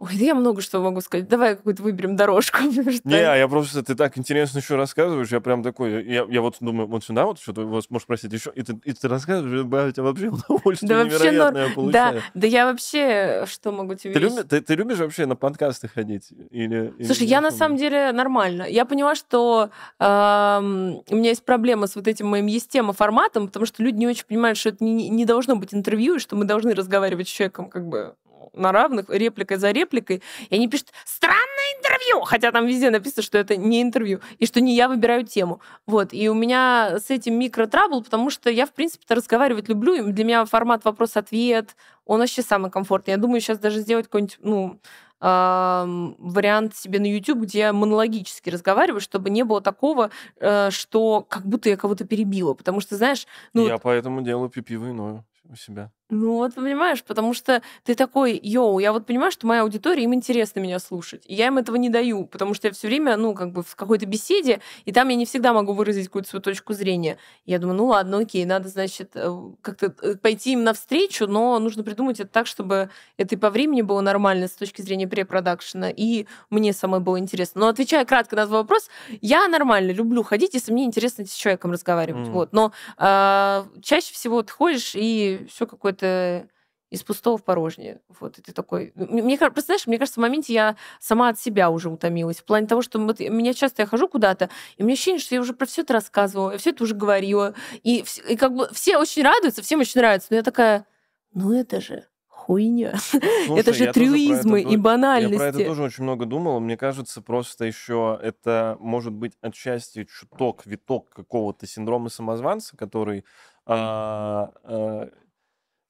Ой, да я много что могу сказать. Давай какую-то выберем дорожку. Не, а я просто, ты так интересно еще рассказываешь, я прям такой, я, я вот думаю, вот сюда вот что-то вас можешь спросить, еще, и ты, и ты рассказываешь, я, у тебя вообще удовольствие да невероятное вообще, но... получаю. Да, да я вообще, э, что могу тебе... Ты, люби, ты, ты любишь вообще на подкасты ходить? Или, Слушай, я на самом деле нормально. Я поняла, что э, у меня есть проблема с вот этим моим естемо-форматом, потому что люди не очень понимают, что это не, не должно быть интервью, и что мы должны разговаривать с человеком как бы на равных, репликой за репликой, и они пишут «Странное интервью!» Хотя там везде написано, что это не интервью, и что не я выбираю тему. Вот, и у меня с этим микротрабл, потому что я, в принципе-то, разговаривать люблю, и для меня формат вопрос-ответ, он вообще самый комфортный. Я думаю, сейчас даже сделать какой-нибудь, ну, вариант себе на YouTube, где я монологически разговариваю, чтобы не было такого, э, что как будто я кого-то перебила. Потому что, знаешь... Ну, я вот... поэтому делаю пипи иное у себя. Ну вот, понимаешь, потому что ты такой, йоу, я вот понимаю, что моя аудитория, им интересно меня слушать. И я им этого не даю, потому что я все время, ну, как бы в какой-то беседе, и там я не всегда могу выразить какую-то свою точку зрения. Я думаю, ну ладно, окей, надо, значит, э, как-то э, пойти им навстречу, но нужно придумать это так, чтобы это и по времени было нормально с точки зрения препродакшена, и мне самой было интересно. Но отвечая кратко на твой вопрос, я нормально люблю ходить, если мне интересно с человеком разговаривать. Mm. Вот. Но э, чаще всего ты ходишь, и все какое-то какой-то из пустого в порожнее. Вот, и ты такой... Ну, мне, представляешь, мне кажется, в моменте я сама от себя уже утомилась. В плане того, что мы, меня часто я хожу куда-то, и у меня ощущение, что я уже про все это рассказывала, я все это уже говорила. И, и как бы все очень радуются, всем очень нравится. Но я такая, ну это же хуйня. Слушай, это же трюизмы это, и банальности. Я про это тоже очень много думал. Мне кажется, просто еще это может быть отчасти чуток, виток какого-то синдрома самозванца, который а, а,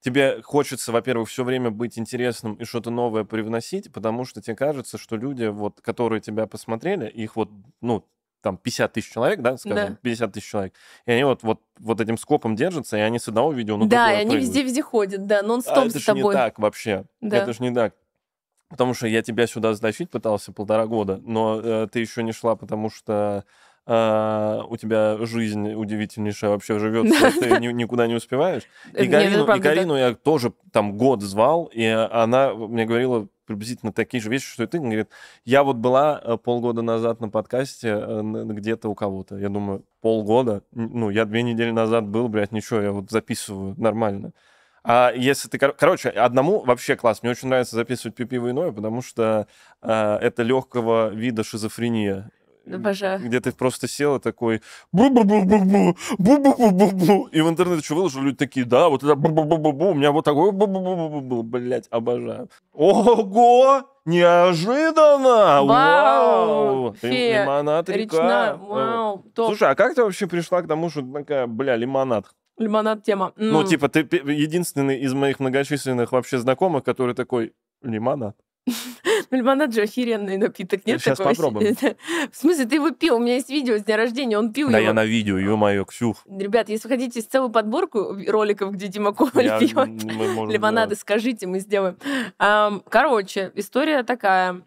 тебе хочется, во-первых, все время быть интересным и что-то новое привносить, потому что тебе кажется, что люди, вот, которые тебя посмотрели, их вот, ну, там 50 тысяч человек, да, скажем, да. 50 тысяч человек, и они вот, вот, вот этим скопом держатся, и они с одного видео на Да, и они везде-везде ходят, да, нон-стоп а, это с тобой. это же не так вообще, да. это же не так. Потому что я тебя сюда затащить пытался полтора года, но э, ты еще не шла, потому что а, у тебя жизнь удивительнейшая вообще живется, ты никуда не успеваешь. И Карину, я тоже там год звал, и она мне говорила приблизительно такие же вещи, что и ты. Она говорит, я вот была э, полгода назад на подкасте э, где-то у кого-то. Я думаю, полгода? Ну, я две недели назад был, блядь, ничего, я вот записываю нормально. А если ты... Короче, одному вообще класс. Мне очень нравится записывать пипиво иное, потому что э, это легкого вида шизофрения. Обожаю. Где ты просто сел и такой бу бу бу бу бу бу бу бу бу бу И в интернете что выложил, люди такие, да, вот это бу бу бу бу бу у меня вот такой бу бу бу бу бу бу блядь, обожаю. Ого! Неожиданно! Вау! Вау! Фея, лимонад река. Речна, вау, э, топ. Слушай, а как ты вообще пришла к тому, что такая, бля, лимонад? Лимонад тема. М-м. Ну, типа, ты единственный из моих многочисленных вообще знакомых, который такой, лимонад. Лимонад же охеренный напиток, нет? Сейчас такого? попробуем. В смысле, ты его пил? У меня есть видео с дня рождения, он пил да его. Да я на видео, ё-моё, Ксюх. Ребят, если вы хотите целую подборку роликов, где Дима Коваль я, пьет лимонады, да. скажите, мы сделаем. Короче, история такая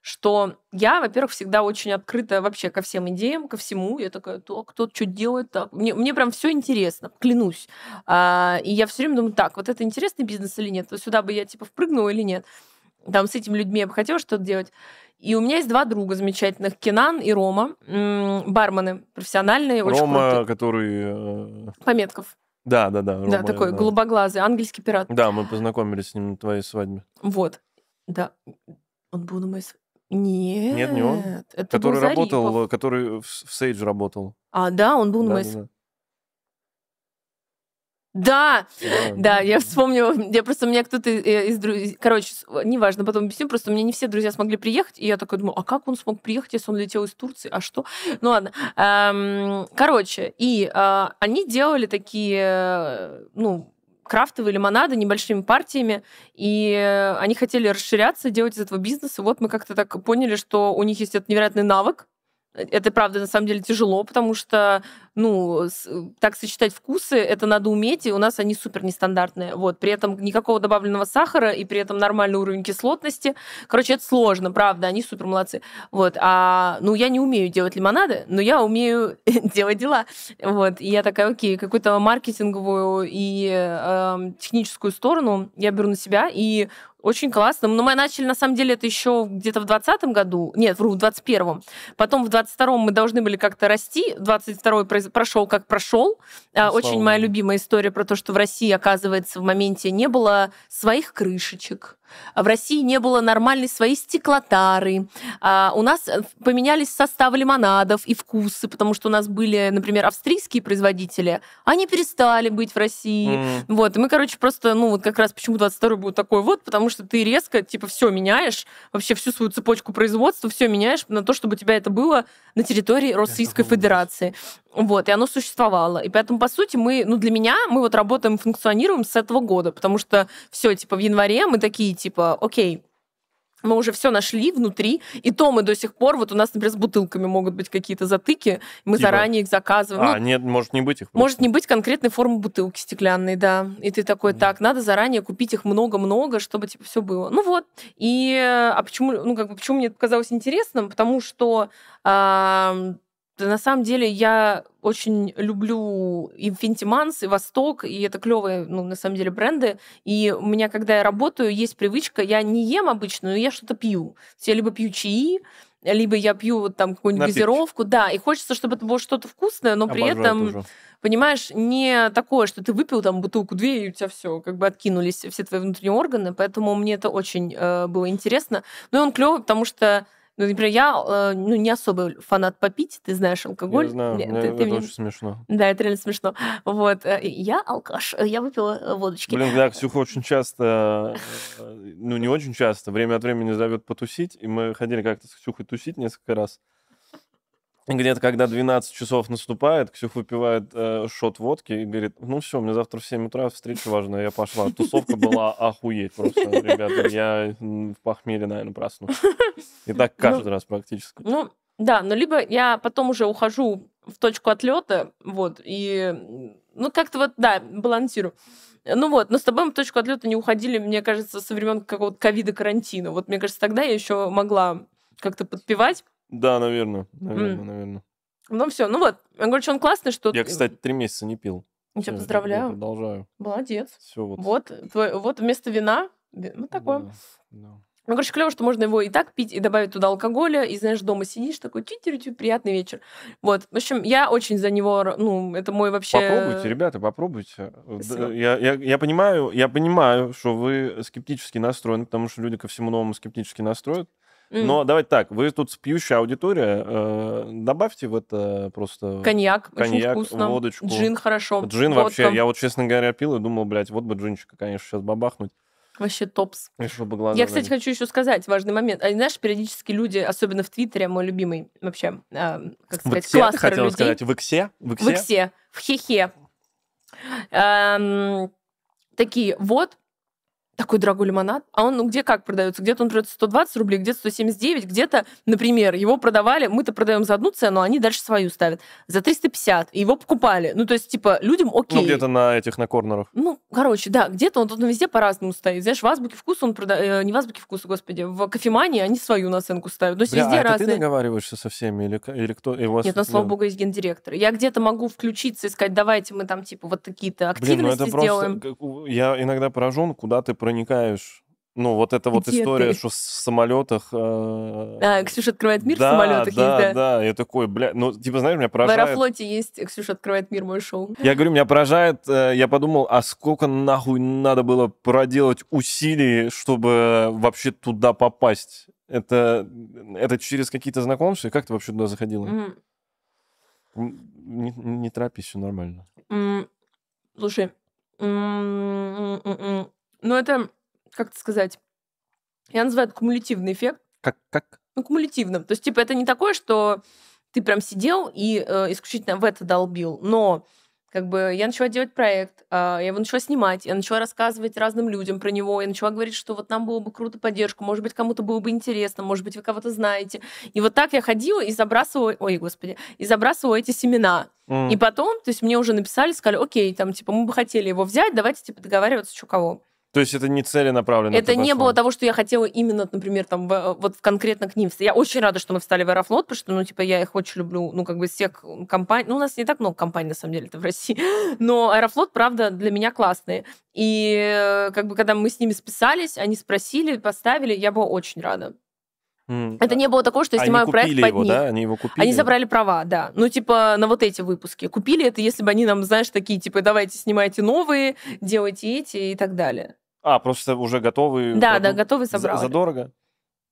что я, во-первых, всегда очень открыта вообще ко всем идеям, ко всему. Я такая, то, кто что делает, так. Мне, мне прям все интересно, клянусь. А, и я все время думаю, так, вот это интересный бизнес или нет? Вот сюда бы я типа впрыгнула или нет? там с этими людьми я бы хотела что-то делать. И у меня есть два друга замечательных, Кенан и Рома, бармены профессиональные, Рома, очень крутые. который... Э, Пометков. Да, да, да. Рома, да, такой да. голубоглазый, ангельский пират. Да, мы познакомились с ним на твоей свадьбе. Вот, да. Он был на моей свадьбе. Нет. Нет, не он. Это который был работал, э, который в, Сейдж работал. А, да, он был да, моей да, да. Да, да, я вспомнила, я просто мне кто-то из друзей, короче, неважно, потом объясню, просто мне не все друзья смогли приехать, и я такой думаю, а как он смог приехать, если он летел из Турции, а что? Ну ладно, эм, короче, и э, они делали такие, ну, крафтовые лимонады небольшими партиями, и они хотели расширяться, делать из этого бизнес, и вот мы как-то так поняли, что у них есть этот невероятный навык, Э, это, правда, на самом деле тяжело, потому что, ну, э, так сочетать вкусы, это надо уметь, и у нас они супер нестандартные. Вот, при этом никакого добавленного сахара, и при этом нормальный уровень кислотности. Короче, это сложно, правда, они супер молодцы. Вот, а, ну, я не умею делать лимонады, но я умею делать дела. Вот, и я такая, окей, какую-то маркетинговую и э, техническую сторону я беру на себя, и очень классно. Но ну, мы начали, на самом деле, это еще где-то в 2020 году. Нет, вру, в 2021. Потом в 2022 мы должны были как-то расти. 22 прошел как прошел. А, Слава Очень моя любимая история про то, что в России, оказывается, в моменте не было своих крышечек а в России не было нормальной своей стеклотары. А у нас э, поменялись составы лимонадов и вкусы, потому что у нас были, например, австрийские производители, они перестали быть в России. Mm. Вот, и мы, короче, просто, ну, вот как раз почему 22-й будет такой вот, потому что ты резко, типа, все меняешь, вообще всю свою цепочку производства, все меняешь на то, чтобы у тебя это было на территории Российской Федерации. Вот, и оно существовало. И поэтому, по сути, мы, ну, для меня, мы вот работаем, функционируем с этого года, потому что все, типа, в январе мы такие, типа, окей, мы уже все нашли внутри, и то мы до сих пор, вот у нас, например, с бутылками могут быть какие-то затыки, мы типа... заранее их заказываем. А, ну, нет, может не быть их. Просто. Может не быть конкретной формы бутылки стеклянной, да. И ты такой, mm. так, надо заранее купить их много-много, чтобы типа все было. Ну вот. И а почему, ну как бы, почему мне это показалось интересным? Потому что э, на самом деле я очень люблю Infinity Mans и Восток, и это клевые, ну, на самом деле, бренды. И у меня, когда я работаю, есть привычка, я не ем обычно, но я что-то пью. я либо пью чаи, либо я пью вот там какую-нибудь Напитки. газировку, да, и хочется, чтобы это было что-то вкусное, но Обожаю при этом, тоже. понимаешь, не такое, что ты выпил там бутылку две и у тебя все, как бы откинулись все твои внутренние органы, поэтому мне это очень э, было интересно. Ну и он клевый, потому что ну, например, я э, ну, не особо фанат попить, ты знаешь, алкоголь. Я знаю, мне ты, это ты очень мне... смешно. Да, это реально смешно. Вот. Э, я алкаш, э, я выпила водочки. Блин, да, Ксюха очень часто, ну, не очень часто, время от времени зовет потусить, и мы ходили как-то с Ксюхой тусить несколько раз где-то когда 12 часов наступает, Ксюх выпивает э, шот водки и говорит, ну все, мне завтра в 7 утра встреча важная, я пошла. Тусовка была охуеть просто, ребята. Я в похмелье, наверное, проснусь. И так ну, каждый ну, раз практически. Ну, да, но либо я потом уже ухожу в точку отлета, вот, и, ну, как-то вот, да, балансирую. Ну вот, но с тобой мы в точку отлета не уходили, мне кажется, со времен какого-то ковида карантина. Вот, мне кажется, тогда я еще могла как-то подпевать. Да, наверное, наверное, mm. наверное. Ну все, ну вот, я говорю, что он классный, что... Я, кстати, три месяца не пил. Я тебя поздравляю. Я продолжаю. Молодец. Все, вот. Вот, твой, вот вместо вина ну такое. Да, да. Ну, короче, клево, что можно его и так пить, и добавить туда алкоголя, и, знаешь, дома сидишь, такой ти ти ти приятный вечер. Вот. В общем, я очень за него, ну, это мой вообще... Попробуйте, ребята, попробуйте. Я, я, я, понимаю, я понимаю, что вы скептически настроены, потому что люди ко всему новому скептически настроят. Mm. Но давайте так, вы тут пьющая аудитория, э, добавьте в это просто... Коньяк, коньяк очень вкусно. водочку. Джин хорошо. Джин водка. вообще, я вот, честно говоря, пил и думал, блядь, вот бы джинчика, конечно, сейчас бабахнуть. Вообще топс. И чтобы глаза Я, кстати, хочу еще сказать важный момент. А, знаешь, периодически люди, особенно в Твиттере, мой любимый вообще, э, как сказать, в кластер хотела людей. сказать, в иксе? В иксе, в, иксе, в хе Эм, такие, вот, такой дорогой лимонад. А он, ну, где как продается? Где-то он продается 120 рублей, где-то 179, где-то, например, его продавали, мы-то продаем за одну цену, а они дальше свою ставят. За 350. И его покупали. Ну, то есть, типа, людям ну, окей. Ну, где-то на этих, на корнерах. Ну, короче, да, где-то он тут везде по-разному стоит. Знаешь, в Азбуке вкуса он продает... Э, не в Азбуке вкуса, господи, в кофемании они свою наценку ставят. То есть, Бля, везде а разные. ты договариваешься со всеми? Или, или кто? И у вас... Нет, ну, слава богу, есть гендиректор. Я где-то могу включиться и сказать, давайте мы там, типа, вот такие-то активности Блин, ну это сделаем. Просто... Я иногда поражен, куда ты проникаешь ну, вот эта вот история, ты? что в самолетах... Э... А, Ксюша открывает мир да, в самолетах да, есть, да? Да, я такой, бля, ну, типа, знаешь, меня поражает... В Аэрофлоте есть Ксюша открывает мир, мой шоу. Я говорю, меня поражает, э, я подумал, а сколько нахуй надо было проделать усилий, чтобы вообще туда попасть? Это, это через какие-то знакомства? Как ты вообще туда заходила? Mm. Не, не торопись, все нормально. Mm. Слушай, mm -mm -mm но ну, это, как сказать, я называю это кумулятивный эффект. Как? как? Ну, кумулятивным. То есть, типа, это не такое, что ты прям сидел и э, исключительно в это долбил, но как бы я начала делать проект, а, я его начала снимать, я начала рассказывать разным людям про него, я начала говорить, что вот нам было бы круто поддержку, может быть, кому-то было бы интересно, может быть, вы кого-то знаете. И вот так я ходила и забрасывала, ой, господи, и забрасывала эти семена. Mm. И потом, то есть мне уже написали, сказали, окей, там, типа, мы бы хотели его взять, давайте, типа, договариваться, что кого. То есть это не целенаправленно? Это типа не было того, что я хотела именно, например, там, э, вот конкретно к ним. Я очень рада, что мы встали в Аэрофлот, потому что, ну, типа, я их очень люблю, ну, как бы, всех компаний. Ну, у нас не так много компаний, на самом деле, это в России. Но Аэрофлот, правда, для меня классные. И, э, как бы, когда мы с ними списались, они спросили, поставили, я была очень рада. Mm. Это а не было такого, что я снимаю они проект под его, них. Да? Они его купили. Они забрали права, да. Ну, типа, на вот эти выпуски. Купили это, если бы они нам, знаешь, такие, типа, давайте снимайте новые, делайте эти и так далее. А, просто уже готовы. Да, продукт? да, готовый собрал. Задорого?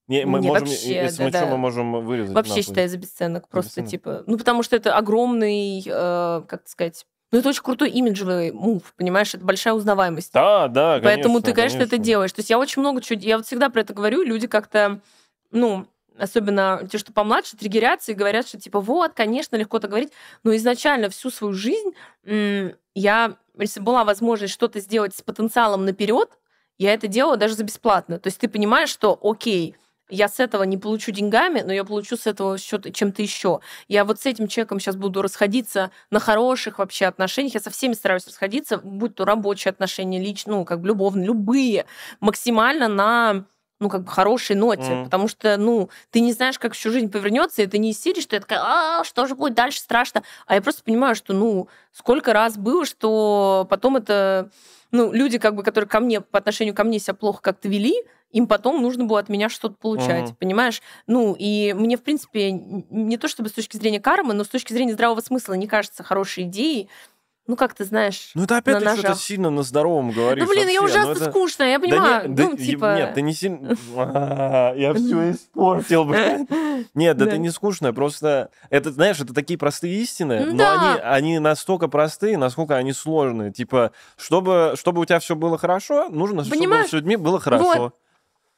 Не, мы не, можем, вообще, если да, мы да. что, мы можем вырезать. Вообще считаю, за бесценок, просто за бесценок. типа, ну потому что это огромный, э, как сказать, ну это очень крутой имиджевый мув, понимаешь, это большая узнаваемость. Да, да, конечно, Поэтому ты, конечно, конечно, это делаешь. То есть я очень много чего, я вот всегда про это говорю, люди как-то, ну, особенно те, что помладше, триггерятся и говорят, что типа вот, конечно, легко это говорить, но изначально всю свою жизнь я, если была возможность что-то сделать с потенциалом наперед, я это делала даже за бесплатно. То есть ты понимаешь, что окей, я с этого не получу деньгами, но я получу с этого чем-то еще. Я вот с этим человеком сейчас буду расходиться на хороших вообще отношениях. Я со всеми стараюсь расходиться, будь то рабочие отношения, лично, ну, как бы любовные, любые, максимально на ну, как бы хорошей ноте, mm. потому что, ну, ты не знаешь, как всю жизнь повернется, и ты не сидишь, ты такая, а, что же будет дальше, страшно. А я просто понимаю, что, ну, сколько раз было, что потом это, ну, люди, как бы, которые ко мне, по отношению ко мне себя плохо как-то вели, им потом нужно было от меня что-то получать, mm-hmm. понимаешь? Ну, и мне, в принципе, не то чтобы с точки зрения кармы, но с точки зрения здравого смысла не кажется хорошей идеей ну, как ты знаешь, Ну, это опять на что-то сильно на здоровом говоришь. Ну, блин, вообще. я ужасно это... скучная, я понимаю. Да, не, ну, да, типа... Нет, ты не сильно... А, я все испортил, блин. Нет, да ты не скучная, просто... Это, знаешь, это такие простые истины, ну но они настолько простые, насколько они сложные. Типа, чтобы у тебя все было хорошо, нужно, чтобы с людьми было хорошо.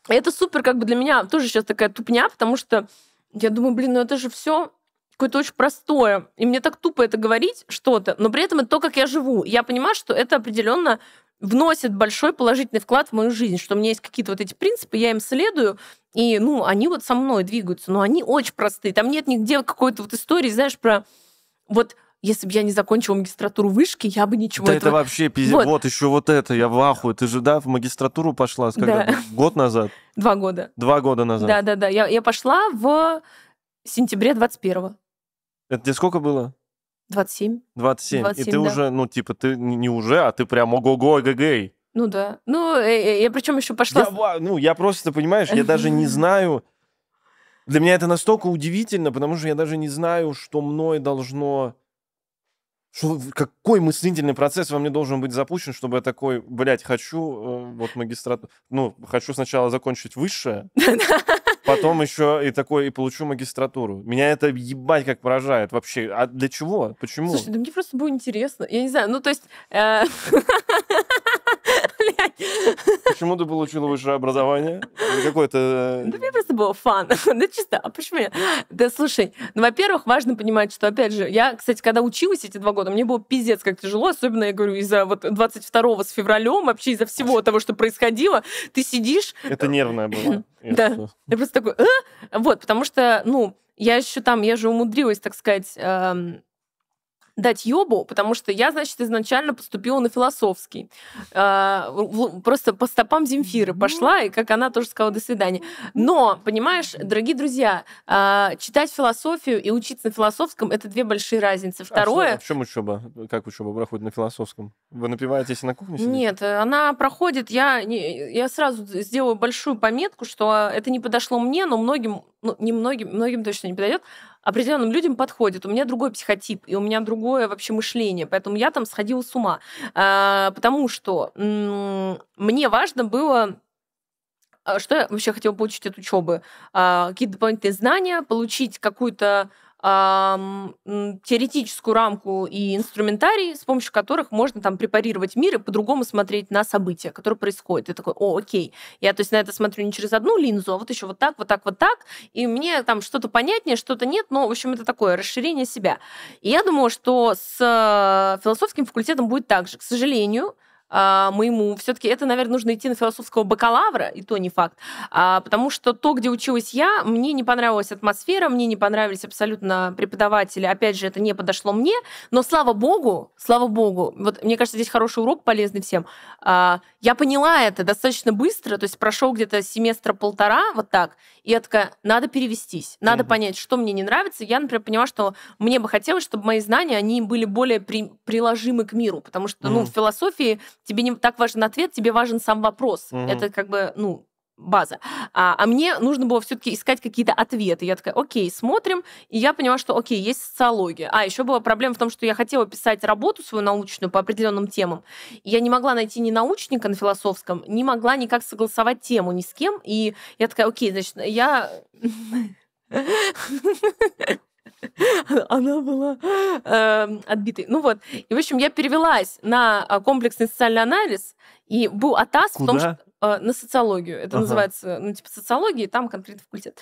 Это супер, как бы для меня тоже сейчас такая тупня, потому что я думаю, блин, ну это же все какое-то очень простое. И мне так тупо это говорить что-то, но при этом это то, как я живу. Я понимаю, что это определенно вносит большой положительный вклад в мою жизнь, что у меня есть какие-то вот эти принципы, я им следую, и, ну, они вот со мной двигаются, но они очень простые. Там нет нигде какой-то вот истории, знаешь, про вот если бы я не закончила магистратуру вышки, я бы ничего да этого... это вообще пиздец. Вот. вот еще вот это, я в ахуе. Ты же, да, в магистратуру пошла когда? Да. Год назад? Два года. Два года назад. Да-да-да, я, я пошла в сентябре 21-го. Это тебе сколько было? 27. 27. 27 и ты да. уже, ну, типа, ты не уже, а ты прям ого-го, гей. Ну да. Ну, э, э, я причем еще пошла... Я, ну, я просто, ты понимаешь, я даже не знаю... Для меня это настолько удивительно, потому что я даже не знаю, что мной должно что, какой мыслительный процесс во мне должен быть запущен, чтобы я такой, блядь, хочу э, вот магистратуру... Ну, хочу сначала закончить высшее, потом еще и такой, и получу магистратуру. Меня это ебать как поражает вообще. А для чего? Почему? Слушай, да мне просто было интересно. Я не знаю, ну то есть... Э, Почему ты получила высшее образование? Какое-то... Э, да мне просто было фан. Да ну чисто, а почему я? Да слушай, ну, во-первых, важно понимать, что, опять же, я, кстати, когда училась эти два года, мне было пиздец как тяжело, особенно, я говорю, из-за вот 22 с февралем, вообще из-за всего того, что происходило, ты сидишь... Это нервное было. Да. Я просто такой... «Э?» вот, потому что, ну, я еще там, я же умудрилась, так сказать, эм, дать ёбу, потому что я, значит, изначально поступила на философский. А, просто по стопам Земфиры пошла, и как она тоже сказала, до свидания. Но, понимаешь, дорогие друзья, а, читать философию и учиться на философском — это две большие разницы. А Второе... А, в чем учеба? Как учеба проходит на философском? Вы напиваетесь на кухне? Сидите? Нет, она проходит... Я, я сразу сделаю большую пометку, что это не подошло мне, но многим, ну, не многим, многим точно не подойдет определенным людям подходит. У меня другой психотип, и у меня другое вообще мышление. Поэтому я там сходила с ума. А, потому что мне важно было а, что я вообще хотела получить от учебы? А, какие-то дополнительные знания, получить какую-то теоретическую рамку и инструментарий, с помощью которых можно там препарировать мир и по-другому смотреть на события, которые происходят. И такой, о, окей, я то есть на это смотрю не через одну линзу, а вот еще вот так, вот так, вот так, и мне там что-то понятнее, что-то нет, но, в общем, это такое расширение себя. И я думаю, что с э, философским факультетом будет так же. К сожалению, а, моему, все-таки это, наверное, нужно идти на философского бакалавра, и то не факт, а, потому что то, где училась я, мне не понравилась атмосфера, мне не понравились абсолютно преподаватели, опять же, это не подошло мне, но слава богу, слава богу, вот мне кажется, здесь хороший урок, полезный всем, а, я поняла это достаточно быстро, то есть прошел где-то семестра полтора, вот так, и я такая, надо перевестись, надо mm-hmm. понять, что мне не нравится, я, например, поняла, что мне бы хотелось, чтобы мои знания, они были более при- приложимы к миру, потому что, mm-hmm. ну, в философии тебе не так важен ответ, тебе важен сам вопрос. Угу. Это как бы, ну, база. А, а мне нужно было все-таки искать какие-то ответы. Я такая, окей, смотрим. И я поняла, что окей, есть социология. А еще была проблема в том, что я хотела писать работу свою научную по определенным темам. И я не могла найти ни научника на философском, не могла никак согласовать тему ни с кем. И я такая, окей, значит, я... Она была э, отбитой. Ну вот. И, в общем, я перевелась на а, комплексный социальный анализ, и был атас Куда? в том, что а, на социологию. Это ага. называется, ну, типа социологии, там конкретно факультет.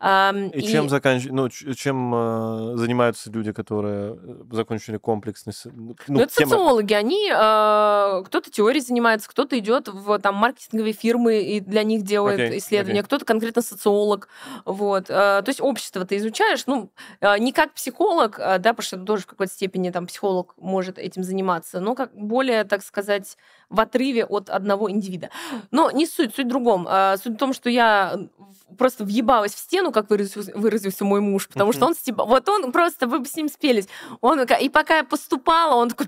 А, и, и чем заканч... ну, чем э, занимаются люди, которые э, закончили комплексный... Ну, ну, ну это тема... социологи, они... Э, кто-то теорией занимается, кто-то идет в там маркетинговые фирмы и для них делает okay, исследования, okay. кто-то конкретно социолог. Вот. Э, то есть общество ты изучаешь, ну, э, не как психолог, э, да, потому что тоже в какой-то степени там психолог может этим заниматься, но как более, так сказать, в отрыве от одного индивида. Но не суть, суть в другом. А, суть в том, что я просто въебалась в стену, как выразился, выразился мой муж, потому что он типа, вот он просто, вы бы с ним спелись. Он, и пока я поступала, он такой...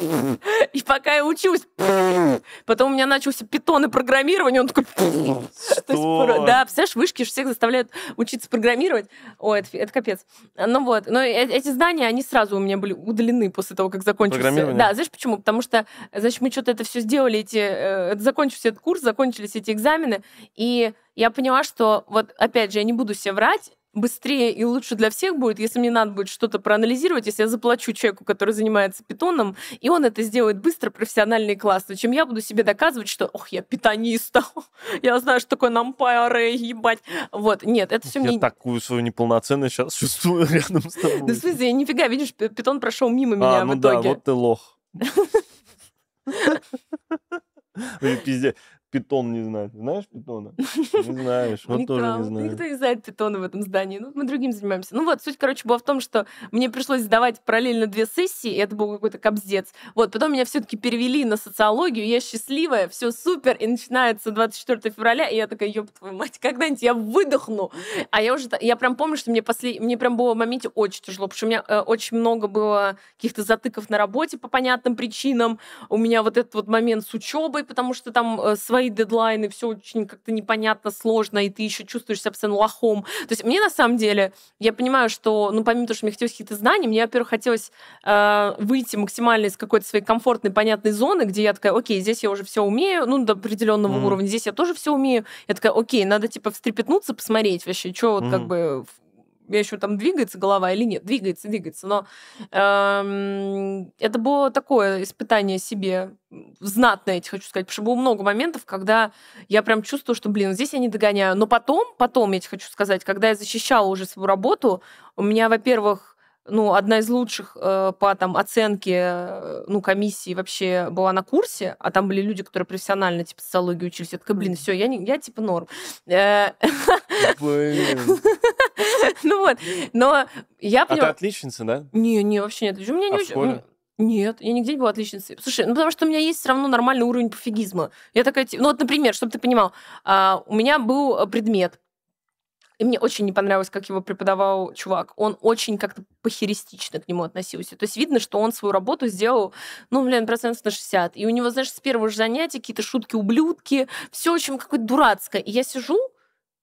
И пока я училась Потом у меня начался питон и программирование, он такой... Что? Да, представляешь, вышки всех заставляют учиться программировать. Ой, это, это капец. Ну вот, но э, эти знания, они сразу у меня были удалены после того, как закончился. Да, знаешь почему? Потому что, значит, мы что-то это все сделали, эти, э, закончился этот курс, курс, закончились эти экзамены, и я поняла, что вот опять же, я не буду себе врать, быстрее и лучше для всех будет, если мне надо будет что-то проанализировать, если я заплачу человеку, который занимается питоном, и он это сделает быстро, профессионально и классно, чем я буду себе доказывать, что «Ох, я питониста, я знаю, что такое нампай, арей, ебать». Вот, нет, это все я мне... Я такую свою неполноценность сейчас чувствую рядом с тобой. Да в смысле, я нифига, видишь, питон прошел мимо а, меня а, ну в итоге. да, вот ты лох. Пиздец питон не знает. Знаешь питона? Не знаешь, вот тоже не знаю. Никто ну, не знает питона в этом здании. Ну, мы другим занимаемся. Ну вот, суть, короче, была в том, что мне пришлось сдавать параллельно две сессии, и это был какой-то кобздец. Вот, потом меня все таки перевели на социологию, я счастливая, все супер, и начинается 24 февраля, и я такая, ёб твою мать, когда-нибудь я выдохну. А я уже, я прям помню, что мне после, мне прям было в моменте очень тяжело, потому что у меня э, очень много было каких-то затыков на работе по понятным причинам. У меня вот этот вот момент с учебой, потому что там э, свои твои дедлайны, все очень как-то непонятно, сложно, и ты еще чувствуешь себя постоянно лохом. То есть мне на самом деле, я понимаю, что, ну, помимо того, что мне хотелось какие-то знания, мне, во-первых, хотелось э, выйти максимально из какой-то своей комфортной, понятной зоны, где я такая, окей, здесь я уже все умею, ну, до определенного mm. уровня, здесь я тоже все умею. Я такая, окей, надо, типа, встрепетнуться, посмотреть вообще, что mm. вот как бы я еще там двигается голова или нет, двигается, двигается, но эм, это было такое испытание себе знатное, я тебе хочу сказать, потому что было много моментов, когда я прям чувствую, что, блин, здесь я не догоняю. Но потом, потом, я тебе хочу сказать, когда я защищала уже свою работу, у меня, во-первых, ну, одна из лучших э, по там, оценке э, ну, комиссии вообще была на курсе, а там были люди, которые профессионально типа социологию учились. Я такая, блин, все, я, не, я типа норм. Э, ну, ну вот, но я понимаю... А ты отличница, да? Не, не, вообще нет У меня не а ну, нет, я нигде не была отличницей. Слушай, ну потому что у меня есть все равно нормальный уровень пофигизма. Я такая, типа, ну вот, например, чтобы ты понимал, а, у меня был э, предмет, и мне очень не понравилось, как его преподавал чувак. Он очень как-то похеристично к нему относился. То есть видно, что он свою работу сделал, ну, блин, процентов на 60. И у него, знаешь, с первого же занятия какие-то шутки-ублюдки, все очень какое-то дурацкое. И я сижу,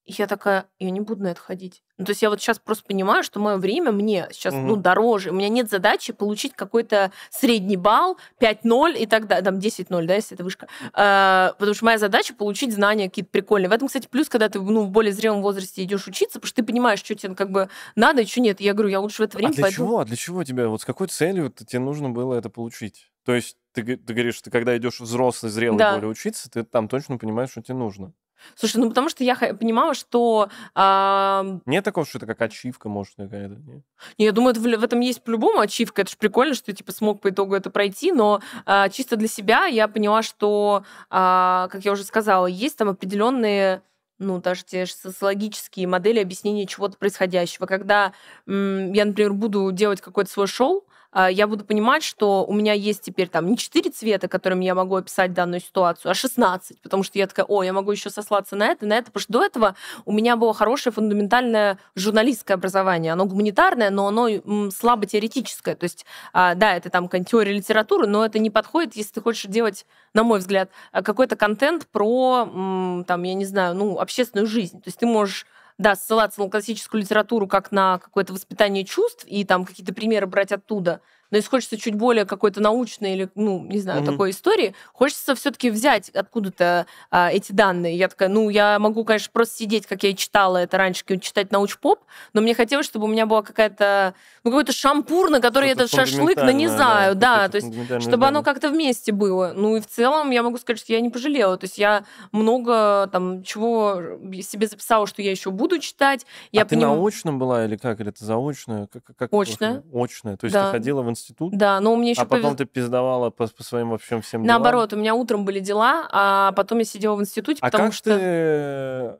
я такая, я не буду на это ходить. Ну, то есть я вот сейчас просто понимаю, что мое время мне сейчас угу. ну, дороже. У меня нет задачи получить какой-то средний балл 5-0 и так далее. Там 10-0, да, если это вышка. А, потому что моя задача получить знания какие-то прикольные. В этом, кстати, плюс, когда ты ну, в более зрелом возрасте идешь учиться, потому что ты понимаешь, что тебе ну, как бы надо и а что нет. Я говорю, я лучше в это а время а для пойду. чего? А для чего тебе? Вот с какой целью тебе нужно было это получить? То есть ты, ты говоришь, ты когда идешь взрослый, зрелый да. более учиться, ты там точно понимаешь, что тебе нужно. Слушай, ну потому что я понимала, что... А... Нет такого, что это как ачивка, может, какая-то? Нет, не, я думаю, это в, в этом есть по-любому ачивка. Это же прикольно, что ты типа, смог по итогу это пройти, но а, чисто для себя я поняла, что, а, как я уже сказала, есть там определенные ну, даже те же социологические модели объяснения чего-то происходящего. Когда я, например, буду делать какое-то свое шоу, а, я буду понимать, что у меня есть теперь там не 4 цвета, которыми я могу описать данную ситуацию, а 16, потому что я такая, о, я могу еще сослаться на это, на это, потому что до этого у меня было хорошее фундаментальное журналистское образование. Оно гуманитарное, но оно слабо теоретическое. То есть, а, да, это там теория литературы, но это не подходит, если ты хочешь делать, на мой взгляд, а, какой-то контент про, там, я не знаю, ну, общественную жизнь. То есть ты можешь да, ссылаться на классическую литературу как на какое-то воспитание чувств и там какие-то примеры брать оттуда – но если хочется чуть более какой-то научной или, ну, не знаю, mm-hmm. такой истории, хочется все-таки взять откуда-то а, эти данные. Я такая, ну, я могу, конечно, просто сидеть, как я читала это раньше, читать науч-поп, но мне хотелось, чтобы у меня была какая-то, ну, какой-то шампур, на который Что-то я этот шашлык нанизаю, да, да то есть, чтобы знание. оно как-то вместе было. Ну, и в целом я могу сказать, что я не пожалела, то есть я много там чего себе записала, что я еще буду читать. Я а поним... ты научно была или как? Или это заочная? Как, как Очная. Очная. То есть да. ты ходила в институт. Да, но у меня еще... А повез... потом ты пиздовала по, по своим вообще всем Наоборот, делам. Наоборот, у меня утром были дела, а потом я сидела в институте, а потому как что... ты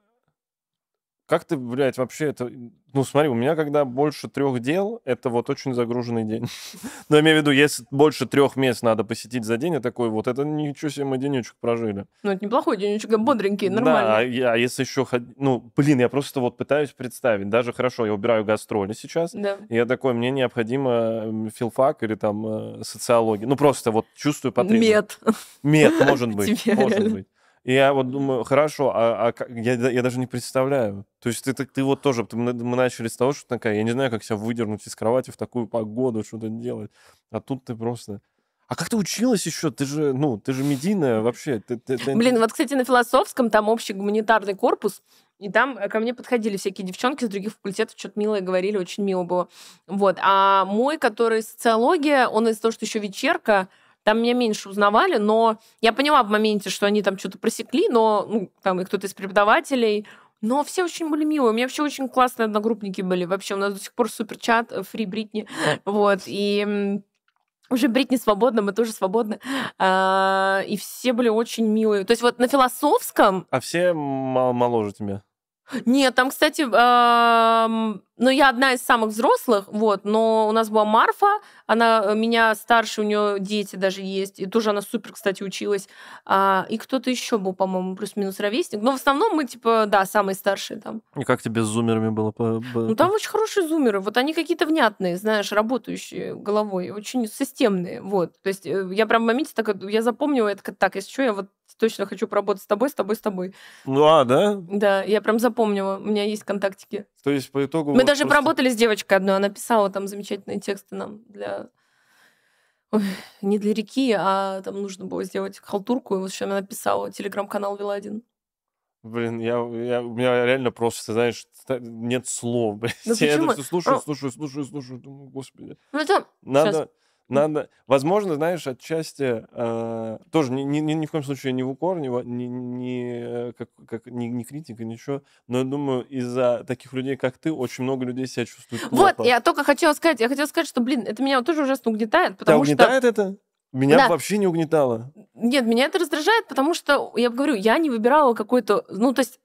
как ты, блядь, вообще это... Ну, смотри, у меня когда больше трех дел, это вот очень загруженный день. Но ну, я имею в виду, если больше трех мест надо посетить за день, я такой, вот это ничего себе мы денечек прожили. Ну, это неплохой денечек, бодренький, нормально. Да, а если еще... Ну, блин, я просто вот пытаюсь представить. Даже хорошо, я убираю гастроли сейчас. Да. И я такой, мне необходимо филфак или там э, социология. Ну, просто вот чувствую потребность. Мед. Мед, может быть, может быть. И я вот думаю, хорошо, а, а я, я даже не представляю. То есть ты, ты, ты вот тоже, мы начали с того, что такая, я не знаю, как себя выдернуть из кровати в такую погоду, что-то делать. А тут ты просто... А как ты училась еще? Ты же, ну, ты же медийная вообще. Ты, ты, ты... Блин, вот, кстати, на философском там общий гуманитарный корпус, и там э, ко мне подходили всякие девчонки с других факультетов, что-то милое говорили, очень мило было. Вот. А мой, который социология, он из-за того, что еще вечерка, там меня меньше узнавали, но я поняла в моменте, что они там что-то просекли, но ну, там и кто-то из преподавателей но все очень были милые. У меня вообще очень классные одногруппники были. Вообще, у нас до сих пор суперчат, фри э, Бритни. Вот. И уже Бритни свободна, мы тоже свободны. А, и все были очень милые. То есть вот на философском... А все моложе тебя? Нет, там, кстати, эм, ну, я одна из самых взрослых, вот, но у нас была Марфа, она э, меня старше, у нее дети даже есть, и тоже она супер, кстати, училась. А, и кто-то еще был, по-моему, плюс-минус ровесник. Но в основном мы, типа, да, самые старшие там. И как тебе с зумерами было? Ну, там очень хорошие зумеры, вот они какие-то внятные, знаешь, работающие головой, очень системные, вот. То есть э, я прям в моменте так, я запомнила это так, если что, я вот точно хочу поработать с тобой, с тобой, с тобой. Ну а, да? Да, я прям запомнила, у меня есть контактики. То есть по итогу... Мы даже просто... поработали с девочкой одной, она писала там замечательные тексты нам для... Ой, не для реки, а там нужно было сделать халтурку, и вот сейчас она писала, телеграм-канал вела один. Блин, я, я, у меня реально просто, ты знаешь, нет слов. Блин. Ну я это все слушаю, ну слушаю, слушаю, слушаю, думаю, господи. Ну, это... Надо... Сейчас надо, возможно, знаешь, отчасти э, тоже ни, ни, ни в коем случае не в укор, ни, ни, ни, как, как, ни, ни критика, ничего. Но я думаю, из-за таких людей, как ты, очень много людей себя чувствуют. Плохо. Вот, я только хотела сказать, я хотела сказать, что, блин, это меня тоже ужасно угнетает, потому Тебя угнетает что. это? Меня да. вообще не угнетало. Нет, меня это раздражает, потому что, я говорю, я не выбирала какой-то... Ну, то есть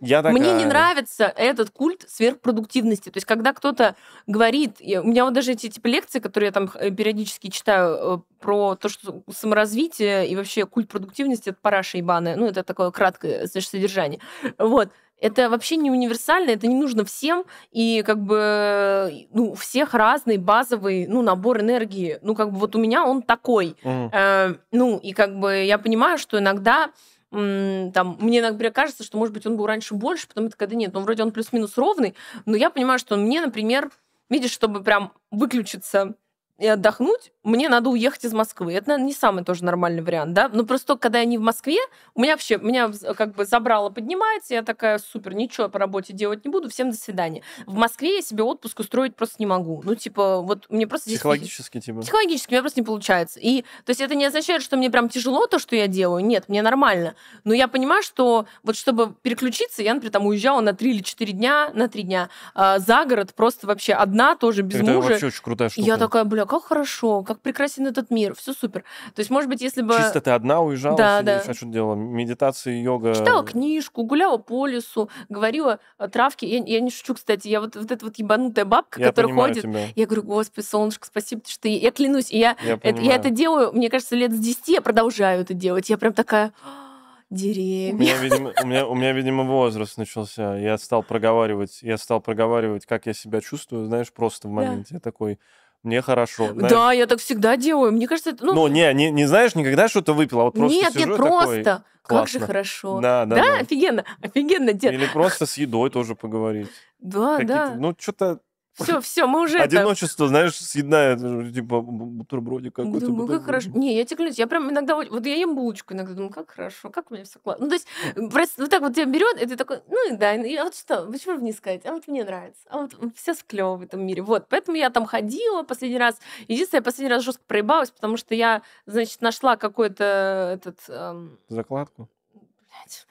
я такая... Мне не а, нравится этот культ сверхпродуктивности. То есть, когда кто-то говорит, у меня вот даже эти типа лекции, которые я там э, периодически читаю э, про то, что саморазвитие и вообще культ продуктивности это параша ебаная. Ну, это такое краткое значит, содержание. Вот. Это вообще не универсально, это не нужно всем, и как бы ну, у всех разный базовый ну, набор энергии. Ну, как бы вот у меня он такой. Mm. Э, ну, и как бы я понимаю, что иногда там, мне, например, кажется, что, может быть, он был раньше больше, потом это когда нет, но ну, вроде он плюс-минус ровный, но я понимаю, что он мне, например, видишь, чтобы прям выключиться и отдохнуть, мне надо уехать из Москвы. Это, наверное, не самый тоже нормальный вариант, да? Но просто когда я не в Москве, у меня вообще, меня как бы забрало, поднимается, я такая, супер, ничего по работе делать не буду, всем до свидания. В Москве я себе отпуск устроить просто не могу. Ну, типа, вот мне просто... Психологически, здесь... типа? Психологически, у меня просто не получается. И, то есть, это не означает, что мне прям тяжело то, что я делаю. Нет, мне нормально. Но я понимаю, что вот чтобы переключиться, я, например, там уезжала на 3 или 4 дня, на 3 дня э, за город, просто вообще одна, тоже без Это мужа. вообще очень крутая штука. Я такая, бля, как хорошо, как прекрасен этот мир, все супер. То есть, может быть, если бы... Чисто ты одна уезжала, да, да. а что делала? Медитации, йога? Читала книжку, гуляла по лесу, говорила о э, травке. Я, я не шучу, кстати, я вот, вот эта вот ебанутая бабка, я которая ходит. Тебя. Я говорю, господи, солнышко, спасибо, что ты... Я клянусь, я, я, это, я это делаю, мне кажется, лет с 10 я продолжаю это делать. Я прям такая деревья. «А, у меня, видимо, у, меня, у меня, видимо, возраст начался. Я стал проговаривать, я стал проговаривать, как я себя чувствую, знаешь, просто в моменте. Да. Я такой, мне хорошо. Знаешь? Да, я так всегда делаю. Мне кажется, ну... Ну, не, не, не знаешь, никогда что-то выпила, вот просто Нет, нет, просто. Такой, как же хорошо. Да, да, да. Да, офигенно, офигенно, дед. Или просто с едой тоже поговорить. Да, да. Ну, что-то все, все, мы уже... Одиночество, это... знаешь, съедная, типа, бутербродик какой-то. Думаю, бутерброд. как хорошо. Не, я тебе клянусь, я прям иногда... Вот я ем булочку иногда, думаю, как хорошо, как у меня все классно. Ну, то есть, просто э, вот так вот тебя берет, и ты такой, ну и да, и вот что, почему бы не сказать? А вот мне нравится, а вот все склево в этом мире. Вот, поэтому я там ходила последний раз. Единственное, я последний раз жестко проебалась, потому что я, значит, нашла какой-то э, этот... Эм... Закладку?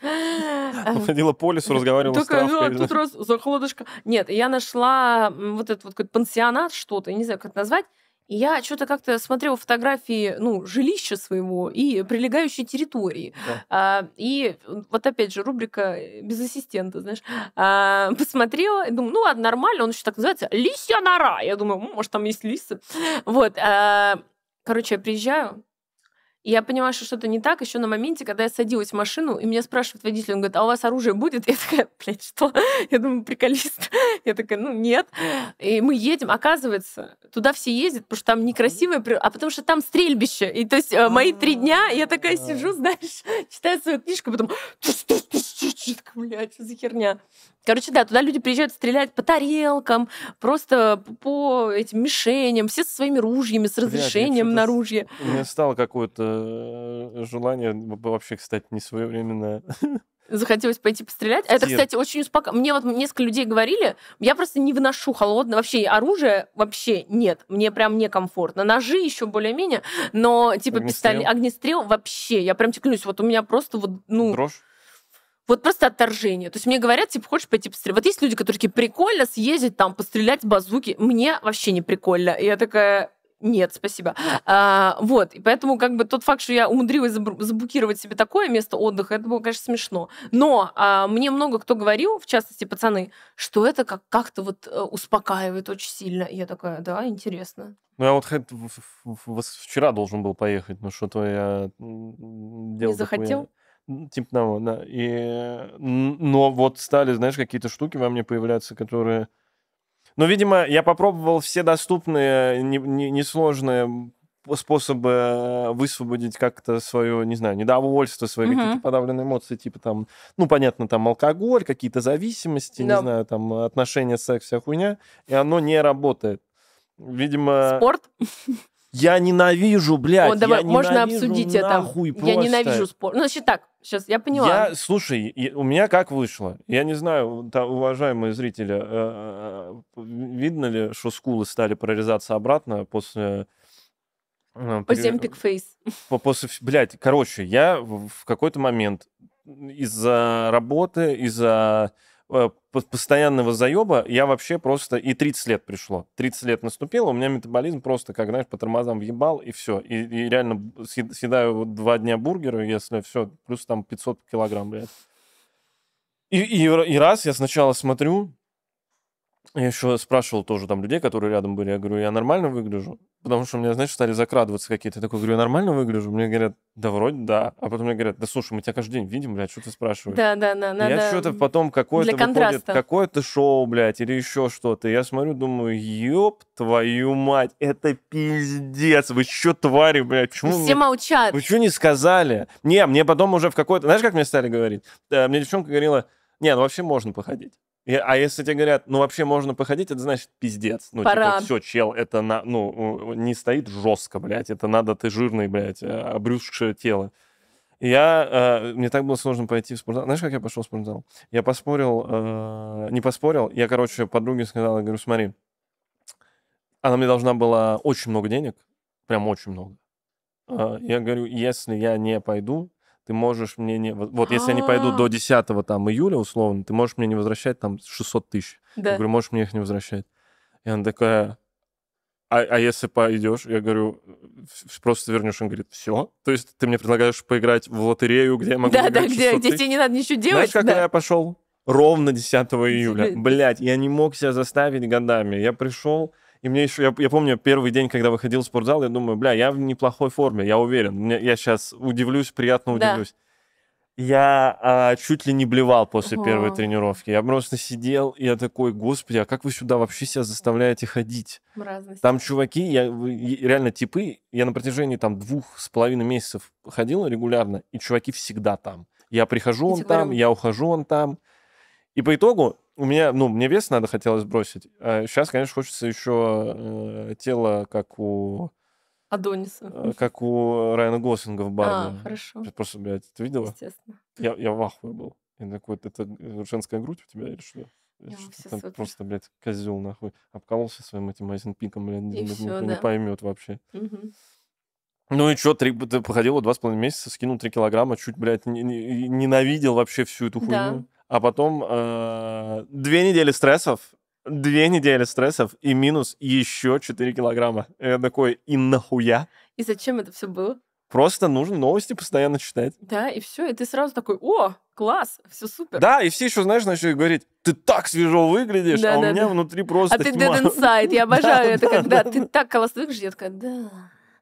блядь. Ходила по лесу, разговаривала с «Ну, а травкой. Тут раз захолодочка. Нет, я нашла вот этот вот какой-то пансионат, что-то, не знаю, как это назвать. Я что-то как-то смотрела фотографии ну, жилища своего и прилегающей территории. Да. А, и вот опять же рубрика без ассистента, знаешь. А, посмотрела и думаю, ну ладно, нормально, он еще так называется. Лисья нора. Я думаю, может, там есть лисы. Вот. А, короче, я приезжаю, я понимаю, что что-то не так еще на моменте, когда я садилась в машину, и меня спрашивает водитель, он говорит, а у вас оружие будет? Я такая, блядь, что? Я думаю, приколист. Я такая, ну нет. И мы едем, оказывается, туда все ездят, потому что там некрасивое, а потому что там стрельбище. И то есть э, мои три а, дня, я такая сижу, знаешь, читаю свою книжку, потом блядь, что за херня? Короче, да, туда люди приезжают стрелять по тарелкам, просто по этим мишеням, все со своими ружьями, с разрешением Блядь, на ружье. Мне стало какое-то Э, э, желание вообще, кстати, не своевременное. захотелось пойти пострелять. Это, кстати, очень успокаивает. Мне вот несколько людей говорили, я просто не выношу холодно. Вообще оружие вообще нет. Мне прям некомфортно. Ножи еще более-менее, но типа пистолет, огнестрел вообще. Я прям теклюсь. Вот у меня просто вот, ну... Дрожь? Вот просто отторжение. То есть мне говорят, типа, хочешь пойти пострелять? Вот есть люди, которые такие, прикольно съездить там, пострелять с базуки. Мне вообще не прикольно. И я такая, нет, спасибо. А, вот, и поэтому как бы тот факт, что я умудрилась заблокировать себе такое место отдыха, это было, конечно, смешно. Но а, мне много кто говорил, в частности, пацаны, что это как- как-то вот э, успокаивает очень сильно. я такая, да, интересно. Ну, я вот вчера должен был поехать, но ну, что-то я делал... Не захотел? Такое, типа того, да. И... Но вот стали, знаешь, какие-то штуки во мне появляться, которые ну, видимо, я попробовал все доступные, несложные способы э, высвободить как-то свое, не знаю, недовольство, свои угу. какие-то подавленные эмоции, типа там, ну, понятно, там алкоголь, какие-то зависимости, да. не знаю, там э, отношения, секс, вся хуйня, и оно не работает. Видимо... Спорт? Я ненавижу, блядь. О, давай, я можно обсудить это. Я ненавижу спор. Ну, значит так, сейчас я поняла. Я, слушай, у меня как вышло? Я не знаю, там, уважаемые зрители, э, э, э, видно ли, что скулы стали прорезаться обратно после Оземпик фейс. После, блядь, короче, я в какой-то момент из-за работы, из-за Э, постоянного заеба я вообще просто... И 30 лет пришло. 30 лет наступило, у меня метаболизм просто, как, знаешь, по тормозам въебал, и все. И, и реально съедаю два дня бургера, если все, плюс там 500 килограмм, блядь. И, и, и раз я сначала смотрю, я еще спрашивал тоже там людей, которые рядом были, я говорю, я нормально выгляжу? Потому что у меня, знаешь, стали закрадываться какие-то. Я такой говорю, я нормально выгляжу? Мне говорят, да вроде да. А потом мне говорят, да слушай, мы тебя каждый день видим, блядь, что ты спрашиваешь? Да, да, да. Надо... Я что-то потом какое-то выходит, какое-то шоу, блядь, или еще что-то. Я смотрю, думаю, ёб твою мать, это пиздец, вы что твари, блядь, почему... Все вы... молчат. Вы что не сказали? Не, мне потом уже в какой-то... Знаешь, как мне стали говорить? Э, мне девчонка говорила, не, ну вообще можно походить. И, а если тебе говорят, ну вообще можно походить, это значит пиздец. Ну, типа, Пора. типа, все, чел, это на, ну, не стоит жестко, блядь. Это надо, ты жирный, блядь, э, обрюзшее тело. Я, э, мне так было сложно пойти в спортзал. Знаешь, как я пошел в спортзал? Я поспорил, э, не поспорил, я, короче, подруге сказала, говорю, смотри, она мне должна была очень много денег, прям очень много. Э, я говорю, если я не пойду, ты можешь мне не... Вот если они пойдут а. до 10 там, июля, условно, ты можешь мне не возвращать там 600 тысяч. Да. Я говорю, можешь мне их не возвращать. И она такая, а, а если пойдешь, я говорю, просто вернешь, он говорит, все. То есть ты мне предлагаешь поиграть в лотерею, где я могу Да, да, где, где тебе не надо ничего делать. Знаешь, как я пошел? Ровно 10 июля. Блять, я не мог себя заставить годами. Я пришел, и мне еще, я, я помню, первый день, когда выходил в спортзал, я думаю, бля, я в неплохой форме, я уверен. Мне, я сейчас удивлюсь, приятно удивлюсь. Да. Я а, чуть ли не блевал после О. первой тренировки. Я просто сидел, и я такой, господи, а как вы сюда вообще себя заставляете ходить? Мразность. Там чуваки, я, реально типы, я на протяжении там двух с половиной месяцев ходил регулярно, и чуваки всегда там. Я прихожу, и он там, говорим... я ухожу, он там. И по итогу у меня, ну, мне вес надо хотелось бросить. А сейчас, конечно, хочется еще э, тело, как у... Адониса. Э, как у Райана Гослинга в баре. А, хорошо. Я просто, блядь, ты видела? Естественно. Я, я в ахуе был. Я такой, это женская грудь у тебя или что? что там просто, блядь, козел нахуй. Обкололся своим этим айзенпиком, блядь, и не, все, никто ну, да. не поймет вообще. Угу. Ну и что, три, ты походила два с половиной месяца, скинул три килограмма, чуть, блядь, ненавидел вообще всю эту хуйню. Да а потом э, две недели стрессов, две недели стрессов и минус еще 4 килограмма. Я такой, и нахуя? И зачем это все было? Просто нужно новости постоянно читать. Да, и все. И ты сразу такой, о, класс, все супер. Да, и все еще, знаешь, начали говорить, ты так свежо выглядишь, да, а да, у меня да. внутри просто А ты dead inside, я обожаю это, когда ты так классно выглядишь, я такая, да.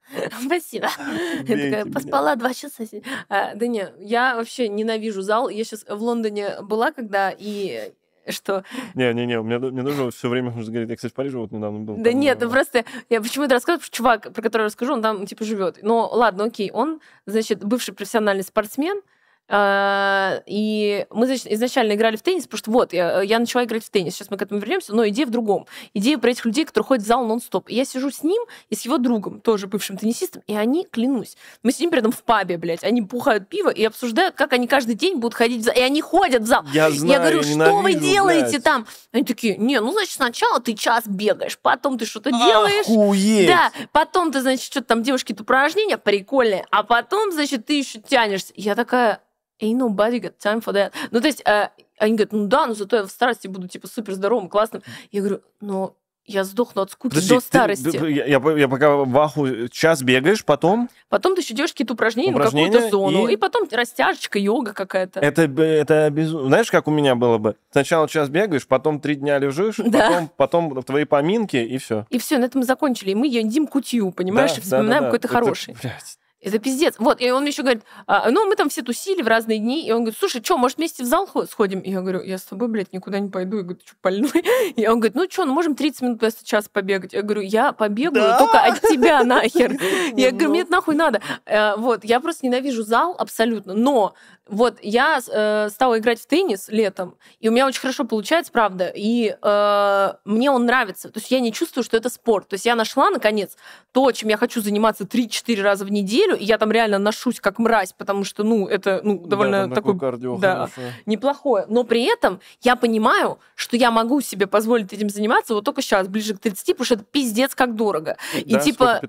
Спасибо. А, я такая, поспала два часа. А, да не, я вообще ненавижу зал. Я сейчас в Лондоне была, когда и что... Не-не-не, у меня, мне тоже все время нужно говорить, я, кстати, в Париже вот недавно был. Да там, нет, ну, э, просто я почему-то рассказываю, чувак, про которого расскажу, он там, типа, живет. Но ладно, окей, он, значит, бывший профессиональный спортсмен, а, и мы изначально играли в теннис, потому что вот, я, я начала играть в теннис, сейчас мы к этому вернемся, но идея в другом. Идея про этих людей, которые ходят в зал нон-стоп. И я сижу с ним и с его другом, тоже бывшим теннисистом, и они, клянусь, мы сидим при этом в пабе, блядь, они пухают пиво и обсуждают, как они каждый день будут ходить в зал. И они ходят в зал. Я, знаю, я говорю, я что вы делаете блядь. там? Они такие, не, ну, значит, сначала ты час бегаешь, потом ты что-то делаешь. Охуеть. Да, потом ты, значит, что-то там девушки-то упражнения прикольные, а потом, значит, ты еще тянешься. Я такая, ain't nobody got time for that. Ну, то есть, э, они говорят, ну да, но зато я в старости буду, типа, супер здоровым, классным. Я говорю, но я сдохну от скуки Подожди, до старости. Ты, ты, я, я, пока ваху час бегаешь, потом... Потом ты еще делаешь какие-то упражнения, упражнения на какую-то зону, и... и потом растяжечка, йога какая-то. Это, это безумно. Знаешь, как у меня было бы? Сначала час бегаешь, потом три дня лежишь, да. потом, потом твои поминки, и все. И все, на этом мы закончили. И мы едим кутью, понимаешь, да, и вспоминаем да, да, какой-то хороший. блядь. Это пиздец. Вот, и он еще говорит, а, ну, мы там все тусили в разные дни, и он говорит, слушай, что, может, вместе в зал сходим? И я говорю, я с тобой, блядь, никуда не пойду. Я говорю, ты что, больной? И он говорит, ну, что, ну, можем 30 минут вместо час побегать. Я говорю, я побегаю да? только от тебя нахер. Я говорю, ну. мне это нахуй надо. Э, вот, я просто ненавижу зал абсолютно, но вот, я э, стала играть в теннис летом, и у меня очень хорошо получается, правда, и э, мне он нравится. То есть я не чувствую, что это спорт. То есть я нашла, наконец, то, чем я хочу заниматься 3-4 раза в неделю, и я там реально ношусь как мразь, потому что, ну, это ну, довольно да, такой... Кардио да, неплохое. Но при этом я понимаю, что я могу себе позволить этим заниматься вот только сейчас, ближе к 30, потому что это пиздец как дорого. и да, типа...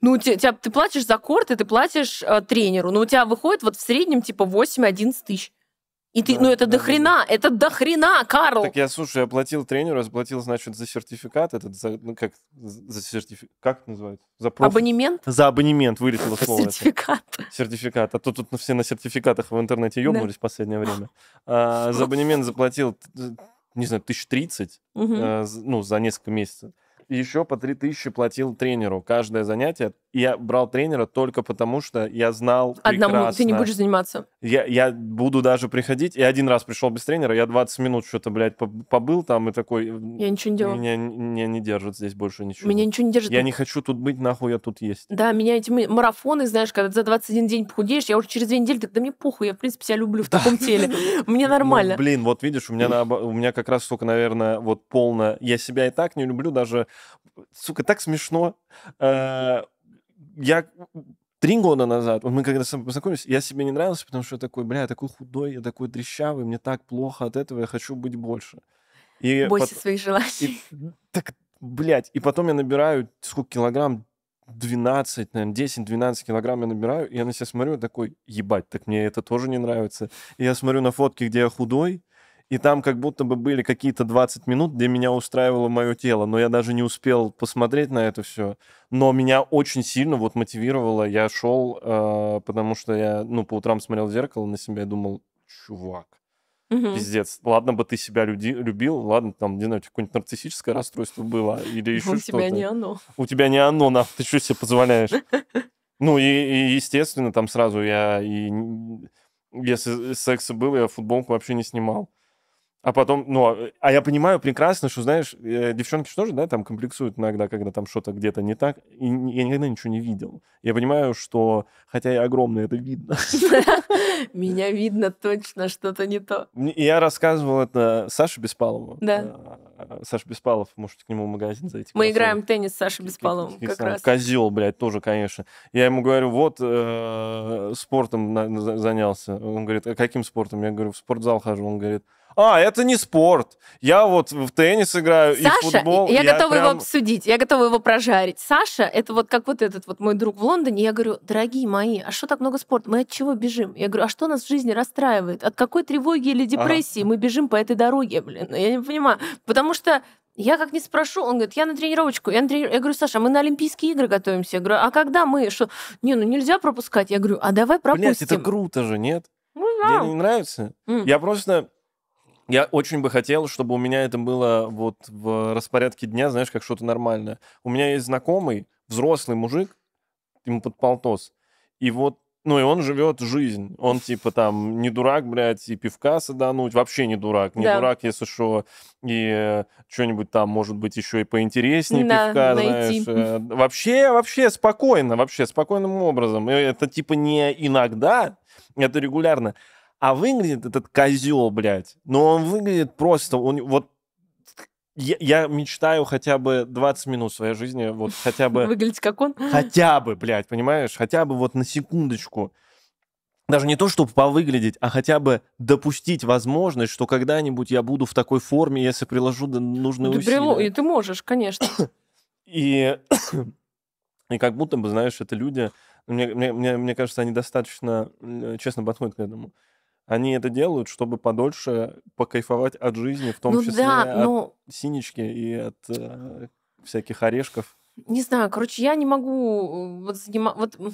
ну, у тебя, ты платишь за корт, и ты платишь э, тренеру, но у тебя выходит вот в среднем, типа, типа 8-11 тысяч. И ты, да, ну это да, до да. это дохрена Карл. Так я, слушай, я платил тренеру, заплатил, значит, за сертификат, этот, за, ну как, за сертификат, как это называется? За проф... Абонемент? За абонемент, вылетело слово. Сертификат. Это. Сертификат. А то тут все на сертификатах в интернете ебнулись да. в последнее время. А, за абонемент заплатил, не знаю, тысяч тридцать, угу. а, ну, за несколько месяцев. И еще по три тысячи платил тренеру. Каждое занятие я брал тренера только потому, что я знал Одному прекрасно. ты не будешь заниматься. Я, я буду даже приходить. Я один раз пришел без тренера, я 20 минут что-то, блядь, побыл там и такой... Я ничего не делал. Меня, меня не держит здесь больше ничего. Меня ничего не держит. Я не хочу тут быть, нахуй я тут есть. Да, меня эти марафоны, знаешь, когда за 21 день похудеешь, я уже через две недели, так да мне похуй, я, в принципе, себя люблю в таком теле. Мне ну, нормально. блин, вот видишь, у меня, на, у меня как раз, сука, наверное, вот полно... Я себя и так не люблю, даже... Сука, так смешно э, я три года назад, вот мы когда с тобой познакомились, я себе не нравился, потому что я такой, бля, я такой худой, я такой дрещавый, мне так плохо от этого, я хочу быть больше. И Бойся пот... своих желаний. И... Так, блядь. И потом я набираю, сколько килограмм? 12, наверное, 10-12 килограмм я набираю, и я на себя смотрю такой, ебать, так мне это тоже не нравится. И я смотрю на фотки, где я худой, и там как будто бы были какие-то 20 минут, где меня устраивало мое тело, но я даже не успел посмотреть на это все. Но меня очень сильно вот мотивировало, я шел, э, потому что я, ну, по утрам смотрел в зеркало на себя и думал, чувак, Угу. Пиздец. Ладно бы ты себя люди, любил, ладно, там, не знаю, у какое-нибудь нарциссическое расстройство было, или еще что-то. У тебя не оно. У тебя не оно, на ты что себе позволяешь? Ну, и, и, естественно, там сразу я и... Если секса был, я футболку вообще не снимал. А потом, ну, а, а я понимаю прекрасно, что, знаешь, э, девчонки что же, да, там комплексуют иногда, когда там что-то где-то не так. И я никогда ничего не видел. Я понимаю, что, хотя я огромный, это видно. Меня видно точно, что-то не то. Я рассказывал это Саше Беспалову. Да. Э, Саша Беспалов, может к нему в магазин зайти. Мы играем в теннис с Сашей Беспаловым как раз. Козел, блядь, тоже, конечно. Я ему говорю, вот, э, спортом занялся. Он говорит, а каким спортом? Я говорю, в спортзал хожу. Он говорит, а, это не спорт. Я вот в теннис играю Саша, и в футбол. Я, я готова прям... его обсудить, я готова его прожарить. Саша, это вот как вот этот вот мой друг в Лондоне. Я говорю, дорогие мои, а что так много спорта? Мы от чего бежим? Я говорю, а что нас в жизни расстраивает? От какой тревоги или депрессии ага. мы бежим по этой дороге, блин? Я не понимаю. Потому что я как не спрошу, он говорит, я на тренировочку, я на трени... Я говорю, Саша, мы на Олимпийские игры готовимся. Я говорю, а когда мы? Что? Не, ну нельзя пропускать. Я говорю, а давай пропустим. Блять, это круто же, нет? Ну, да. Мне не нравится. Mm. Я просто я очень бы хотел, чтобы у меня это было вот в распорядке дня, знаешь, как что-то нормальное. У меня есть знакомый, взрослый мужик, ему под полтос, и вот ну, и он живет жизнь. Он, типа, там, не дурак, блядь, и пивка садануть. Вообще не дурак. Не да. дурак, если что. И э, что-нибудь там, может быть, еще и поинтереснее да, пивка, найти. знаешь. Э, вообще, вообще спокойно, вообще спокойным образом. это, типа, не иногда, это регулярно. А выглядит этот козел, блядь. Но он выглядит просто, он вот я, я мечтаю хотя бы 20 минут своей жизни, вот хотя бы... Выглядеть как он? Хотя бы, блядь, понимаешь? Хотя бы вот на секундочку. Даже не то, чтобы повыглядеть, а хотя бы допустить возможность, что когда-нибудь я буду в такой форме, если приложу нужные ты усилия. Прилу... И ты можешь, конечно. И... И как будто бы, знаешь, это люди... мне, мне, мне кажется, они достаточно честно подходят к этому они это делают, чтобы подольше покайфовать от жизни, в том ну, числе да, но... от синички и от э, всяких орешков. Не знаю, короче, я не могу э, вот заниматься... Вот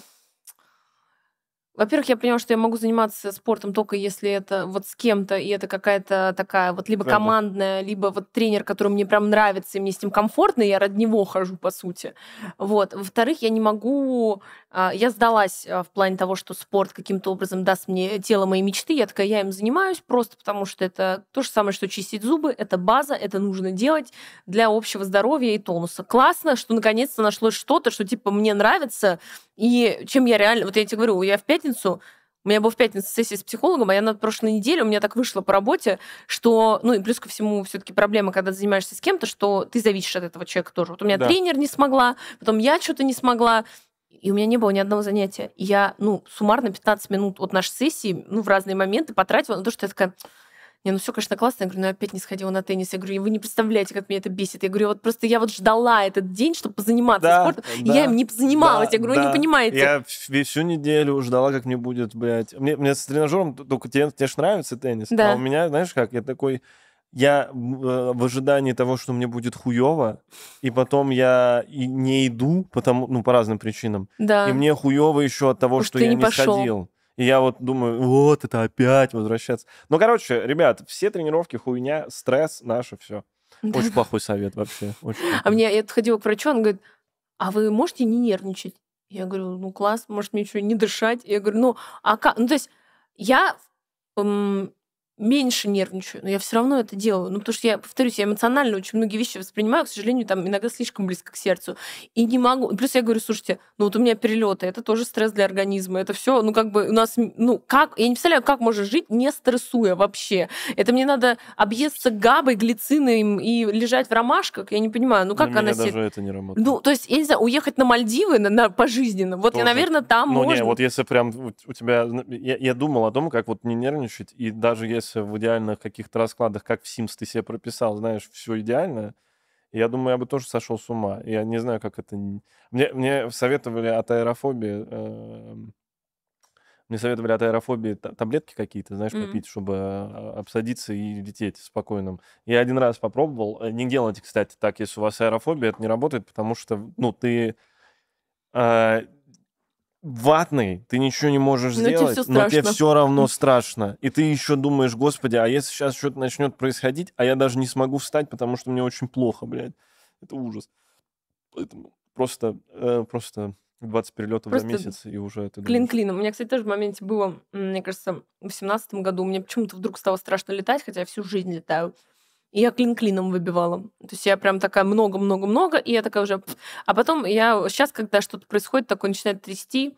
во-первых, я поняла, что я могу заниматься спортом только если это вот с кем-то, и это какая-то такая вот либо Правда. командная, либо вот тренер, который мне прям нравится, и мне с ним комфортно, и я ради него хожу, по сути. Вот. Во-вторых, я не могу... А, я сдалась а, в плане того, что спорт каким-то образом даст мне тело моей мечты. Я такая, я им занимаюсь просто потому, что это то же самое, что чистить зубы. Это база, это нужно делать для общего здоровья и тонуса. Классно, что наконец-то нашлось что-то, что типа мне нравится, и чем я реально... Вот я тебе говорю, я в 5 пятницу, у меня была в пятницу сессия с психологом, а я на прошлой неделе, у меня так вышло по работе, что, ну и плюс ко всему, все таки проблема, когда ты занимаешься с кем-то, что ты зависишь от этого человека тоже. Вот у меня да. тренер не смогла, потом я что-то не смогла, и у меня не было ни одного занятия. И я, ну, суммарно 15 минут от нашей сессии, ну, в разные моменты потратила на то, что я такая, не, ну все, конечно, классно. Я говорю, ну я опять не сходила на теннис. Я говорю, вы не представляете, как меня это бесит. Я говорю, вот просто я вот ждала этот день, чтобы позаниматься да, спортом, да, и я им не позанималась. Да, я говорю, да. вы не понимаете. Я всю неделю ждала, как мне будет, блядь. Мне, мне с тренажером только тебе, тебе же нравится теннис. А да. А у меня, знаешь как, я такой я э, в ожидании того, что мне будет хуево, и потом я и не иду, потому, ну, по разным причинам. Да. И мне хуево еще от того, Уж что я не, не сходил. И я вот думаю, вот это опять возвращаться. Ну, короче, ребят, все тренировки хуйня, стресс, наше все. Очень плохой совет вообще. А мне, я ходила к врачу, он говорит, а вы можете не нервничать? Я говорю, ну класс, может мне что, не дышать? Я говорю, ну, а как? Ну, то есть я эм, меньше нервничаю, но я все равно это делаю. Ну, потому что я, повторюсь, я эмоционально очень многие вещи воспринимаю, к сожалению, там иногда слишком близко к сердцу. И не могу. и Плюс я говорю, слушайте, ну вот у меня перелеты, это тоже стресс для организма. Это все, ну, как бы у нас, ну, как, я не представляю, как можно жить, не стрессуя вообще. Это мне надо объесться габой, глицином и лежать в ромашках, я не понимаю, ну, как Но она сидит? это не ромашка. Ну, то есть, я не знаю, уехать на Мальдивы на, на, пожизненно, вот, тоже. я, наверное, там Ну, можно... не, вот если прям у тебя... Я, я думал о том, как вот не нервничать, и даже если двигался в идеальных каких-то раскладах, как в Sims ты себе прописал, знаешь, все идеально, я думаю, я бы тоже сошел с ума. Я не знаю, как это... Мне, мне советовали от аэрофобии... Э, эм, мне советовали от аэрофобии таблетки какие-то, знаешь, mm-hmm. попить, чтобы а, обсадиться и лететь спокойным. Я один раз попробовал. Э, не делайте, кстати, так, если у вас аэрофобия, это не работает, потому что, ну, ты... Э, ватный, ты ничего не можешь но сделать, тебе но тебе все равно страшно. И ты еще думаешь, господи, а если сейчас что-то начнет происходить, а я даже не смогу встать, потому что мне очень плохо, блядь. Это ужас. Поэтому просто, э, просто 20 перелетов просто за месяц, и уже это. Клин клин У меня, кстати, тоже в моменте было, мне кажется, в 2018 году. Мне почему-то вдруг стало страшно летать, хотя я всю жизнь летаю я клин клином выбивала. То есть я прям такая много-много-много, и я такая уже... А потом я сейчас, когда что-то происходит, такое начинает трясти,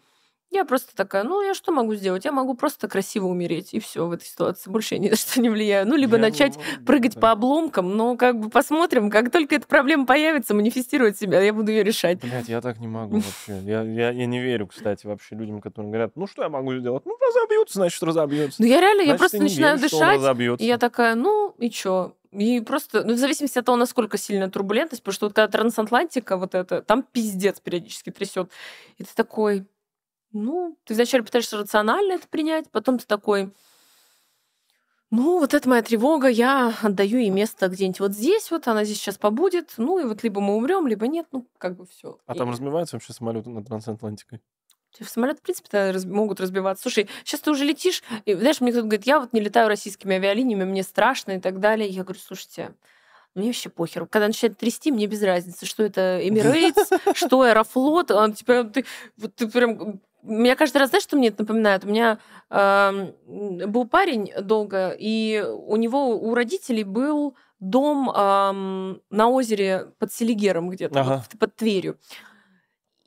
я просто такая, ну, я что могу сделать? Я могу просто красиво умереть, и все в этой ситуации. Больше я ни на что не влияю. Ну, либо я начать могу, прыгать да. по обломкам, но как бы посмотрим, как только эта проблема появится, манифестировать себя, я буду ее решать. Блять, я так не могу вообще. Я, я, я не верю, кстати, вообще людям, которые говорят, ну, что я могу сделать? Ну, разобьются, значит, разобьются. Ну, я реально, значит, я просто начинаю веришь, дышать, и я такая, ну, и чё, И просто, ну, в зависимости от того, насколько сильная турбулентность, потому что вот когда трансатлантика вот это, там пиздец периодически трясет. И ты такой, ну, ты вначале пытаешься рационально это принять, потом ты такой, ну, вот это моя тревога, я отдаю ей место где-нибудь вот здесь, вот она здесь сейчас побудет, ну, и вот либо мы умрем, либо нет, ну, как бы все. А и... там разбиваются вообще самолеты над Трансатлантикой? Самолеты, в принципе, могут разбиваться. Слушай, сейчас ты уже летишь, и, знаешь, мне кто-то говорит, я вот не летаю российскими авиалиниями, мне страшно и так далее. Я говорю, слушайте, мне вообще похер. Когда начинает трясти, мне без разницы, что это Эмирейтс, что Аэрофлот. А, типа, ты прям меня каждый раз, знаешь, что мне это напоминает? У меня э, был парень долго, и у него, у родителей был дом э, на озере под Селигером где-то, ага. вот, под Тверью.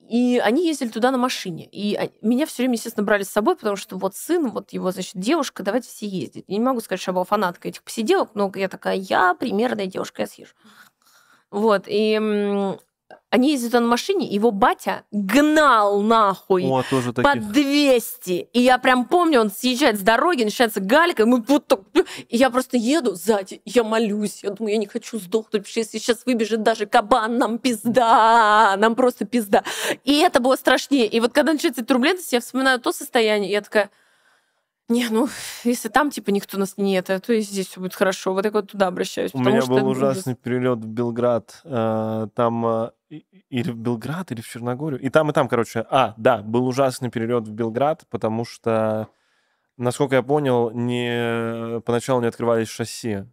И они ездили туда на машине. И а, меня все время, естественно, брали с собой, потому что вот сын, вот его, значит, девушка, давайте все ездить. Я не могу сказать, что я была фанаткой этих посиделок, но я такая, я примерная девушка, я съезжу. Вот, и они ездят на машине, его батя гнал нахуй О, тоже таких. по 200. И я прям помню, он съезжает с дороги, начинается галька, и мы вот так... И я просто еду сзади, я молюсь, я думаю, я не хочу сдохнуть, потому если сейчас выбежит даже кабан, нам пизда, нам просто пизда. И это было страшнее. И вот когда начинается турбулентность, я вспоминаю то состояние, я такая, не, ну, если там, типа, никто нас не это, а то и здесь все будет хорошо. Вот я вот туда обращаюсь. У меня был ужасный будет... перелет в Белград. Э, там э, или в Белград, или в Черногорию. И там, и там, короче. А, да, был ужасный перелет в Белград, потому что, насколько я понял, не... поначалу не открывались шасси.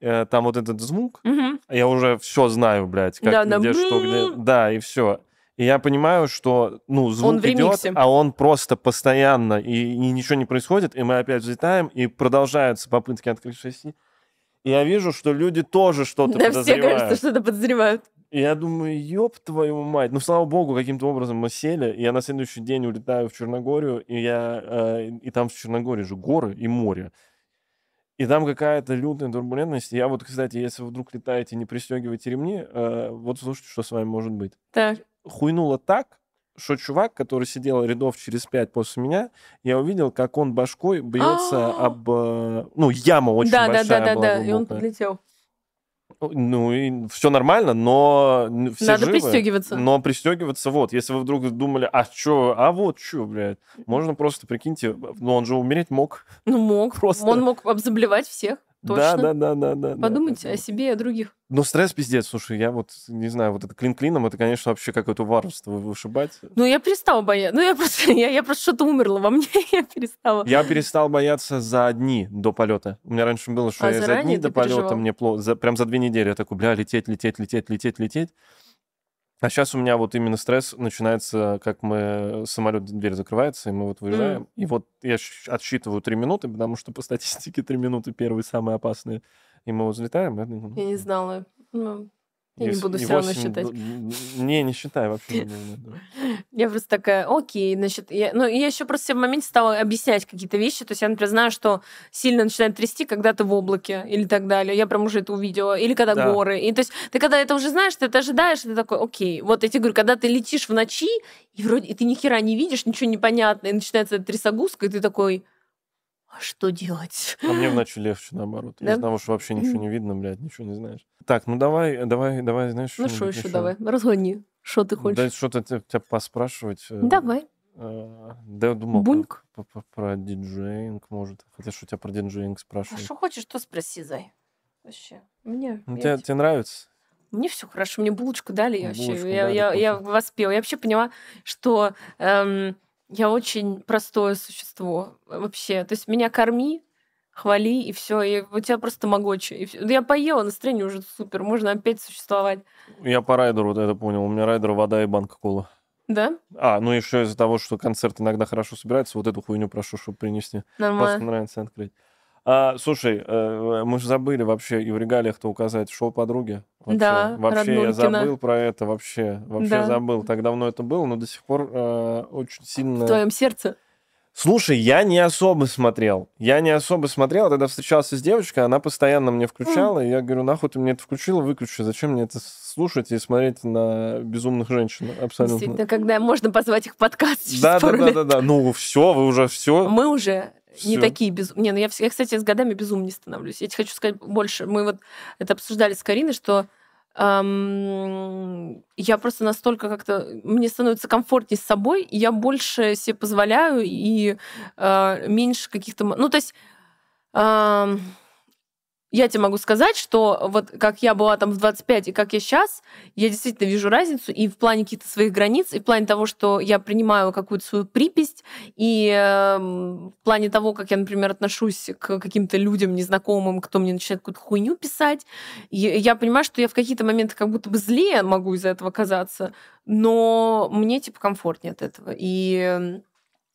Э, там вот этот звук, угу. я уже все знаю, блядь, как, да, где, да. что, где. Да, и все. И я понимаю, что, ну, звук он идет, ремиксе. а он просто постоянно, и, и ничего не происходит, и мы опять взлетаем, и продолжаются попытки открыть шасси. И я вижу, что люди тоже что-то да, подозревают. Да, все, кажется, что-то подозревают. И я думаю, ёб твою мать. Ну, слава богу, каким-то образом мы сели. И я на следующий день улетаю в Черногорию, и я... Э, и там в Черногории же горы и море. И там какая-то лютая турбулентность. Я вот, кстати, если вы вдруг летаете, не пристегивайте ремни, э, вот слушайте, что с вами может быть. Так хуйнуло так, что чувак, который сидел рядов через пять после меня, я увидел, как он башкой бьется а. об... Э, ну, яма очень большая Да, да, да, да, и он подлетел. Ну, и все нормально, но все Надо живы, пристегиваться. Но пристегиваться, вот, если вы вдруг думали, а что, а вот что, блядь, можно просто, прикиньте, ну он же умереть мог. Ну, мог. Просто. Он мог обзаблевать всех, точно. Да, да, да, да. да Подумайте да, о себе и о других. Ну, стресс пиздец, слушай, я вот, не знаю, вот это клин-клином, это, конечно, вообще какое-то варварство вышибать. Ну, я перестала бояться. Ну, я просто, я, я просто что-то умерла, во мне, я перестала. Я перестал бояться за дни до полета. У меня раньше было, что а, я за дни до полета переживал? мне плохо, за, прям за две недели я такой, бля, лететь, лететь, лететь, лететь, лететь. А сейчас у меня вот именно стресс начинается, как мы самолет дверь закрывается, и мы вот выезжаем. Mm. И вот я отсчитываю три минуты, потому что по статистике три минуты первые самые опасные и мы взлетаем. Да? Ну, я не знала. Ну, я не, буду все равно считать. Не, не считай вообще. Я просто такая, окей, значит, я, ну, я еще просто себе в моменте стала объяснять какие-то вещи, то есть я, например, знаю, что сильно начинает трясти, когда ты в облаке или так далее, я прям уже это увидела, или когда да. горы, и то есть ты когда это уже знаешь, ты это ожидаешь, ты такой, окей, вот я тебе говорю, когда ты летишь в ночи, и вроде и ты ни хера не видишь, ничего не понятно, и начинается трясогузка, и ты такой, «А что делать? А мне в ночью легче, наоборот. Да? Из того, что вообще ничего не видно, блядь, ничего не знаешь. Так, ну давай, э, давай, давай, знаешь... Ну что еще, давай, разгони. Что ты хочешь? Да что-то тебя поспрашивать. Э, давай. Э, да я думал Буньк. Про, про, про диджеинг, может. Хотя что тебя про диджеинг а спрашивают. А что хочешь, то спроси, Зай. Вообще. Мне... Ну, тебе, тебе нравится? Мне все хорошо, мне булочку дали. Булочку я вообще, дали, я, я, я воспела. Я вообще поняла, что... Эм, я очень простое существо э, вообще. То есть меня корми, хвали, и все. И у тебя просто могочи. И всё. Я поела, настроение уже супер. Можно опять существовать. Я по райдеру вот это понял. У меня райдер вода и банка кола. Да? А, ну еще из-за того, что концерт иногда хорошо собирается, вот эту хуйню прошу, чтобы принести. Нормально. Просто нравится открыть. А, слушай, э, мы же забыли вообще и в регалиях-то указать шоу подруги. Вообще. Да, Вообще я забыл про это, вообще. Вообще да. забыл. Так давно это было, но до сих пор э, очень сильно... В твоем сердце? Слушай, я не особо смотрел. Я не особо смотрел. Тогда встречался с девочкой, она постоянно мне включала. Mm. И я говорю, нахуй ты мне это включила, выключи. Зачем мне это слушать и смотреть на безумных женщин? Абсолютно. Действительно, когда можно позвать их в подкаст. Да, да, да, да, да. Ну, все, вы уже все. Мы уже все. Не такие без... Не, ну я, я, кстати, с годами безумнее становлюсь. Я тебе хочу сказать больше. Мы вот это обсуждали с Кариной, что эм, я просто настолько как-то... Мне становится комфортнее с собой, и я больше себе позволяю, и э, меньше каких-то... Ну, то есть... Эм, я тебе могу сказать, что вот как я была там в 25 и как я сейчас, я действительно вижу разницу и в плане каких-то своих границ, и в плане того, что я принимаю какую-то свою припись, и э, в плане того, как я, например, отношусь к каким-то людям незнакомым, кто мне начинает какую-то хуйню писать, я, я понимаю, что я в какие-то моменты как будто бы злее могу из-за этого казаться, но мне, типа, комфортнее от этого. И эм,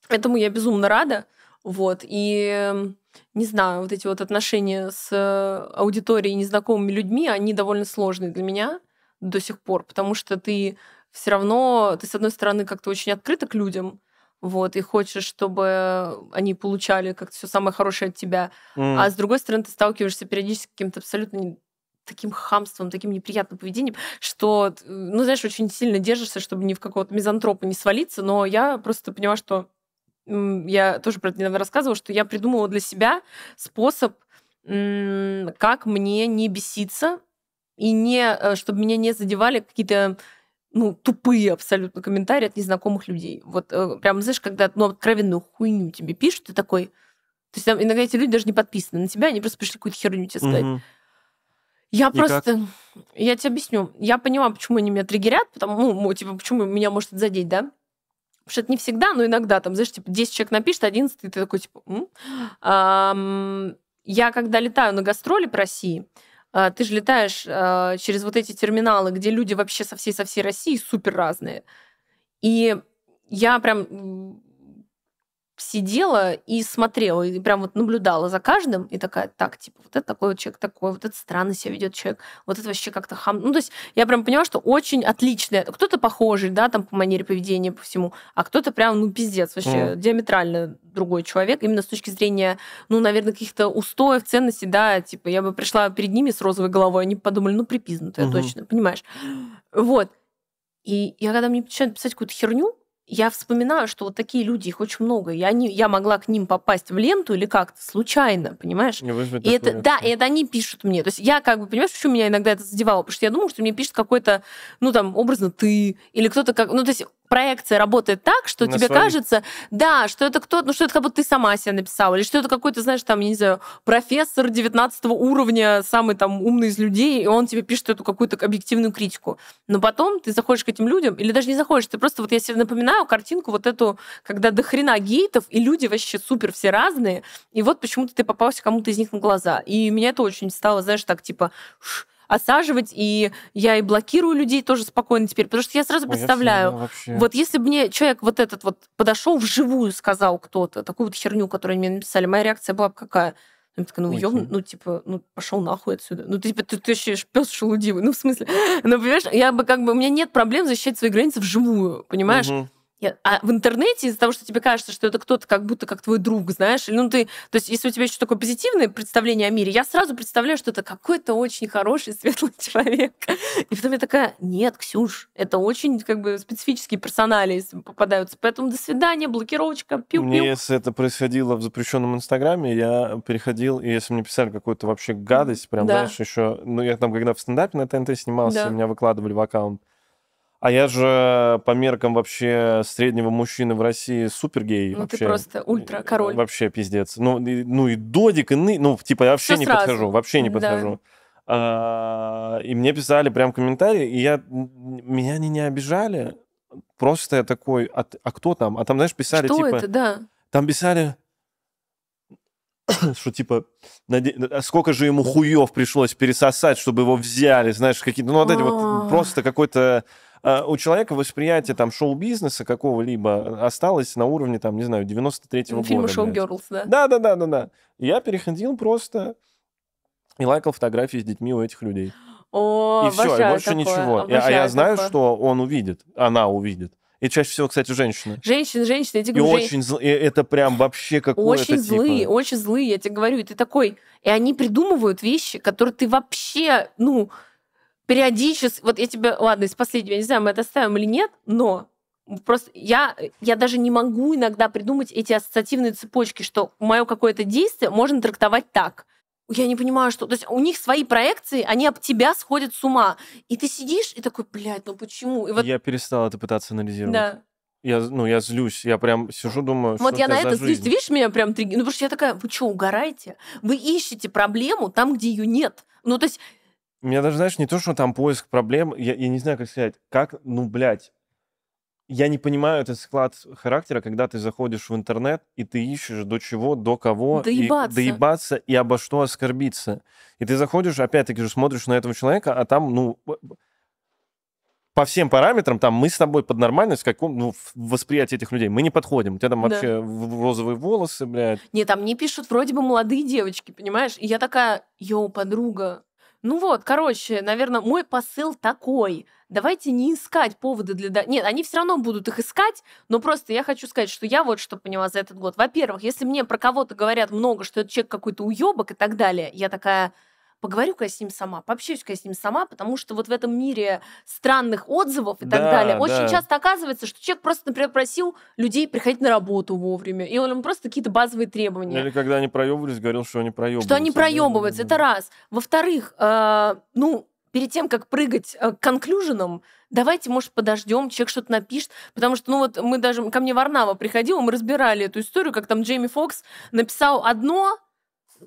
этому я безумно рада. Вот. И не знаю, вот эти вот отношения с э, аудиторией, незнакомыми людьми, они довольно сложные для меня до сих пор, потому что ты все равно, ты, с одной стороны, как-то очень открыта к людям, вот, и хочешь, чтобы они получали как-то все самое хорошее от тебя. Mm. А с другой стороны, ты сталкиваешься периодически с каким-то абсолютно таким хамством, таким неприятным поведением, что, э, ну, знаешь, очень сильно держишься, чтобы ни в какого-то мизантропа не свалиться, но я просто поняла, что я тоже про это недавно рассказывала, что я придумала для себя способ, как мне не беситься и не, э, чтобы меня не задевали какие-то ну, тупые абсолютно комментарии от незнакомых людей. Вот э, прям, знаешь, когда ну, откровенную хуйню тебе пишут, ты такой... То есть там иногда эти люди даже не подписаны на тебя, они просто пришли какую-то херню тебе сказать. Угу. Я просто... Как? Я тебе объясню. Я поняла, почему они меня триггерят, потому, ну, типа, почему меня может задеть, да? Потому что это не всегда, но иногда, там, знаешь, типа 10 человек напишет, 11, и ты такой, типа... М? Я когда летаю на гастроли по России, а, ты же летаешь а, через вот эти терминалы, где люди вообще со всей, со всей России супер разные. И я прям сидела и смотрела, и прям вот наблюдала за каждым, и такая, так, типа, вот это такой вот человек, такой, вот это странно себя ведет человек, вот это вообще как-то хам... Ну, то есть я прям поняла, что очень отличное. Кто-то похожий, да, там по манере поведения, по всему, а кто-то прям, ну, пиздец, вообще mm. диаметрально другой человек, именно с точки зрения, ну, наверное, каких-то устоев, ценностей, да, типа, я бы пришла перед ними с розовой головой, они подумали, ну, припизнутая mm-hmm. точно, понимаешь? Вот. И я когда мне начинают писать какую-то херню, я вспоминаю, что вот такие люди, их очень много. Я, не, я могла к ним попасть в ленту или как-то случайно, понимаешь? Не и это, да, и это они пишут мне. То есть я как бы, понимаешь, почему меня иногда это задевало? Потому что я думала, что мне пишет какой-то, ну там, образно ты, или кто-то как... Ну то есть проекция работает так, что На тебе своих. кажется, да, что это кто-то, ну что это как будто ты сама себе написала, или что это какой-то, знаешь, там, я не знаю, профессор 19 уровня, самый там умный из людей, и он тебе пишет эту какую-то объективную критику. Но потом ты заходишь к этим людям, или даже не заходишь, ты просто, вот я себе напоминаю картинку вот эту, когда до хрена гейтов, и люди вообще супер все разные, и вот почему-то ты попался кому-то из них на глаза. И меня это очень стало, знаешь, так типа... Ш- осаживать, и я и блокирую людей тоже спокойно теперь, потому что я сразу Ой, представляю, я вот если бы мне человек вот этот вот подошел вживую, сказал кто-то такую вот херню, которую мне написали, моя реакция была бы какая? Я такая, ну, ёб, ну, типа, ну, пошел нахуй отсюда. Ну, ты, типа, ты, ты еще пес шелудивый. Ну, в смысле, ну, понимаешь, я бы как бы, у меня нет проблем защищать свои границы вживую, понимаешь? Угу. А в интернете из-за того, что тебе кажется, что это кто-то как будто как твой друг, знаешь, или ну ты, то есть если у тебя еще такое позитивное представление о мире, я сразу представляю, что это какой-то очень хороший, светлый человек. И потом я такая, нет, Ксюш, это очень как бы специфические персонали попадаются, поэтому до свидания, блокировочка, пью -пью. Мне, если это происходило в запрещенном Инстаграме, я переходил, и если мне писали какую-то вообще гадость, прям, да. знаешь, еще, ну я там когда в стендапе на ТНТ снимался, да. меня выкладывали в аккаунт, а я же по меркам вообще среднего мужчины в России супергей. Ну вообще, ты просто ультра-король. Вообще пиздец. Ну, и, ну и додик, и ны... Ну, типа, я вообще Все не сразу. подхожу, вообще не да. подхожу. А, и мне писали прям комментарии, и я... Меня они не обижали. Просто я такой, а, а кто там? А там, знаешь, писали, Что типа... это, да? Там писали, что типа наде... А сколько же ему хуев пришлось пересосать, чтобы его взяли, знаешь, какие-то, ну вот эти вот а. просто какой-то а, у человека восприятие там шоу-бизнеса какого-либо осталось на уровне, там, не знаю, 93-го года. Фильмы шоу-герлс, да? Да-да-да-да-да. Я переходил просто и лайкал фотографии с детьми у этих людей. О, и все, и больше такое, ничего. А я, знаю, такое. что он увидит, она увидит. И чаще всего, кстати, женщины. Женщины, женщины, я тебе говорю. И жен... очень и это прям вообще какое-то Очень типа злые, типа... очень злые, я тебе говорю. И ты такой... И они придумывают вещи, которые ты вообще, ну, периодически, вот я тебе, ладно, из последнего, я не знаю, мы это оставим или нет, но просто я, я даже не могу иногда придумать эти ассоциативные цепочки, что мое какое-то действие можно трактовать так. Я не понимаю, что... То есть у них свои проекции, они об тебя сходят с ума. И ты сидишь и такой, блядь, ну почему? И вот... Я перестала это пытаться анализировать. Да. Я, ну, я злюсь, я прям сижу, думаю, Вот я на это злюсь, ты видишь, меня прям триггер. Ну, потому что я такая, вы что, угораете? Вы ищете проблему там, где ее нет. Ну, то есть у меня даже, знаешь, не то, что там поиск проблем, я, я не знаю, как сказать, как, ну, блядь, я не понимаю этот склад характера, когда ты заходишь в интернет, и ты ищешь до чего, до кого, доебаться. И, доебаться и обо что оскорбиться. И ты заходишь, опять-таки же смотришь на этого человека, а там, ну, по всем параметрам, там мы с тобой под нормальность, каком, ну, восприятие этих людей, мы не подходим. У тебя там вообще да. розовые волосы, блядь. Не, там мне пишут вроде бы молодые девочки, понимаешь? И я такая, йоу, подруга, ну вот, короче, наверное, мой посыл такой. Давайте не искать поводы для... Нет, они все равно будут их искать, но просто я хочу сказать, что я вот что поняла за этот год. Во-первых, если мне про кого-то говорят много, что этот человек какой-то уебок и так далее, я такая, поговорю-ка я с ним сама, пообщаюсь-ка я с ним сама, потому что вот в этом мире странных отзывов и да, так далее, очень часто оказывается, что человек просто, например, просил людей приходить на работу вовремя, и он им просто какие-то базовые требования. Или когда они проебывались, говорил, что они проебываются. Что они проебываются, это раз. Во-вторых, э, ну, перед тем, как прыгать э, к конклюженам, давайте, может, подождем, человек что-то напишет, потому что, ну вот, мы даже, ко мне Варнава приходила, мы разбирали эту историю, как там Джейми Фокс написал одно,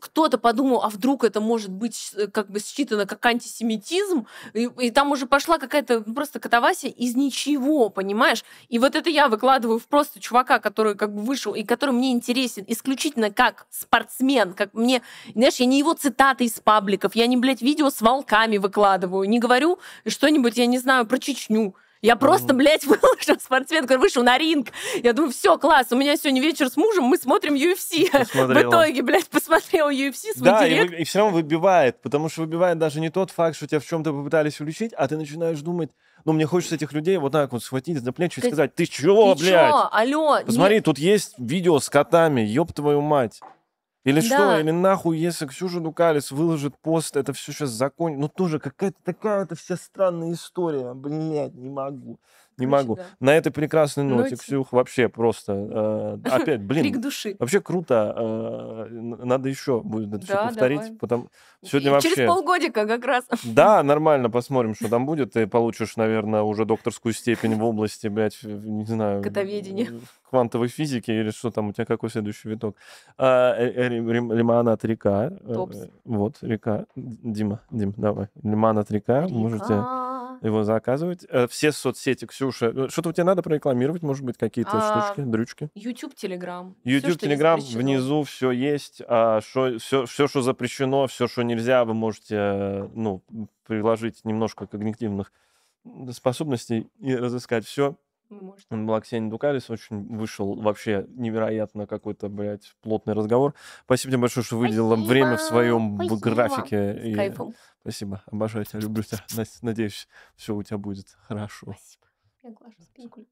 кто-то подумал, а вдруг это может быть э, как бы считано как антисемитизм, и, и там уже пошла какая-то ну, просто катавасия из ничего, понимаешь? И вот это я выкладываю в просто чувака, который как бы вышел, и который мне интересен исключительно как спортсмен, как мне, знаешь, я не его цитаты из пабликов, я не, блядь, видео с волками выкладываю, не говорю что-нибудь, я не знаю, про Чечню, я просто, блядь, выложила спортсменку, вышел на ринг. Я думаю, все, класс, у меня сегодня вечер с мужем, мы смотрим UFC. В итоге, блядь, посмотрел UFC, свой Да, директ. и, и все равно выбивает, потому что выбивает даже не тот факт, что тебя в чем-то попытались увлечить, а ты начинаешь думать, ну, мне хочется этих людей вот так вот схватить за плечи и сказать, ты чего, ты блядь? Чё? Алло, Посмотри, нет. тут есть видео с котами, ёб твою мать. Или да. что? Или нахуй, если Ксюша Дукалис выложит пост, это все сейчас закон. Ну тоже какая-то такая это вся странная история. Блять, не могу. Не могу. Да. На этой прекрасной ну, ноте, Ночь. Ксюх, вообще просто... Э, опять, блин. Крик души. Вообще круто. Э, надо еще будет это да, все повторить. Давай. Потом, Сегодня вообще... Через полгодика как раз. Да, нормально, посмотрим, что там будет. Ты получишь, наверное, уже докторскую степень в области, блядь, не знаю... Котоведения. Квантовой физики или что там, у тебя какой следующий виток? А, э, э, лимонад река. Э, Топс. Вот, река. Дима, Дим, давай. Лимонад река. река. Можете его заказывать. Все соцсети, Ксюша. Что-то у тебя надо прорекламировать, может быть, какие-то а, штучки, дрючки? YouTube, Telegram. YouTube, все, Telegram, внизу все есть. А, шо, все, все, что запрещено, все, что нельзя, вы можете э, ну, приложить немножко когнитивных способностей и разыскать все. Может. Была Ксения Дукалис, очень вышел вообще невероятно какой-то, блядь, плотный разговор. Спасибо тебе большое, что выделила спасибо. время в своем спасибо. графике. и... Спасибо, обожаю тебя, люблю тебя. Надеюсь, все у тебя будет хорошо. Спасибо. Я глажу спинку.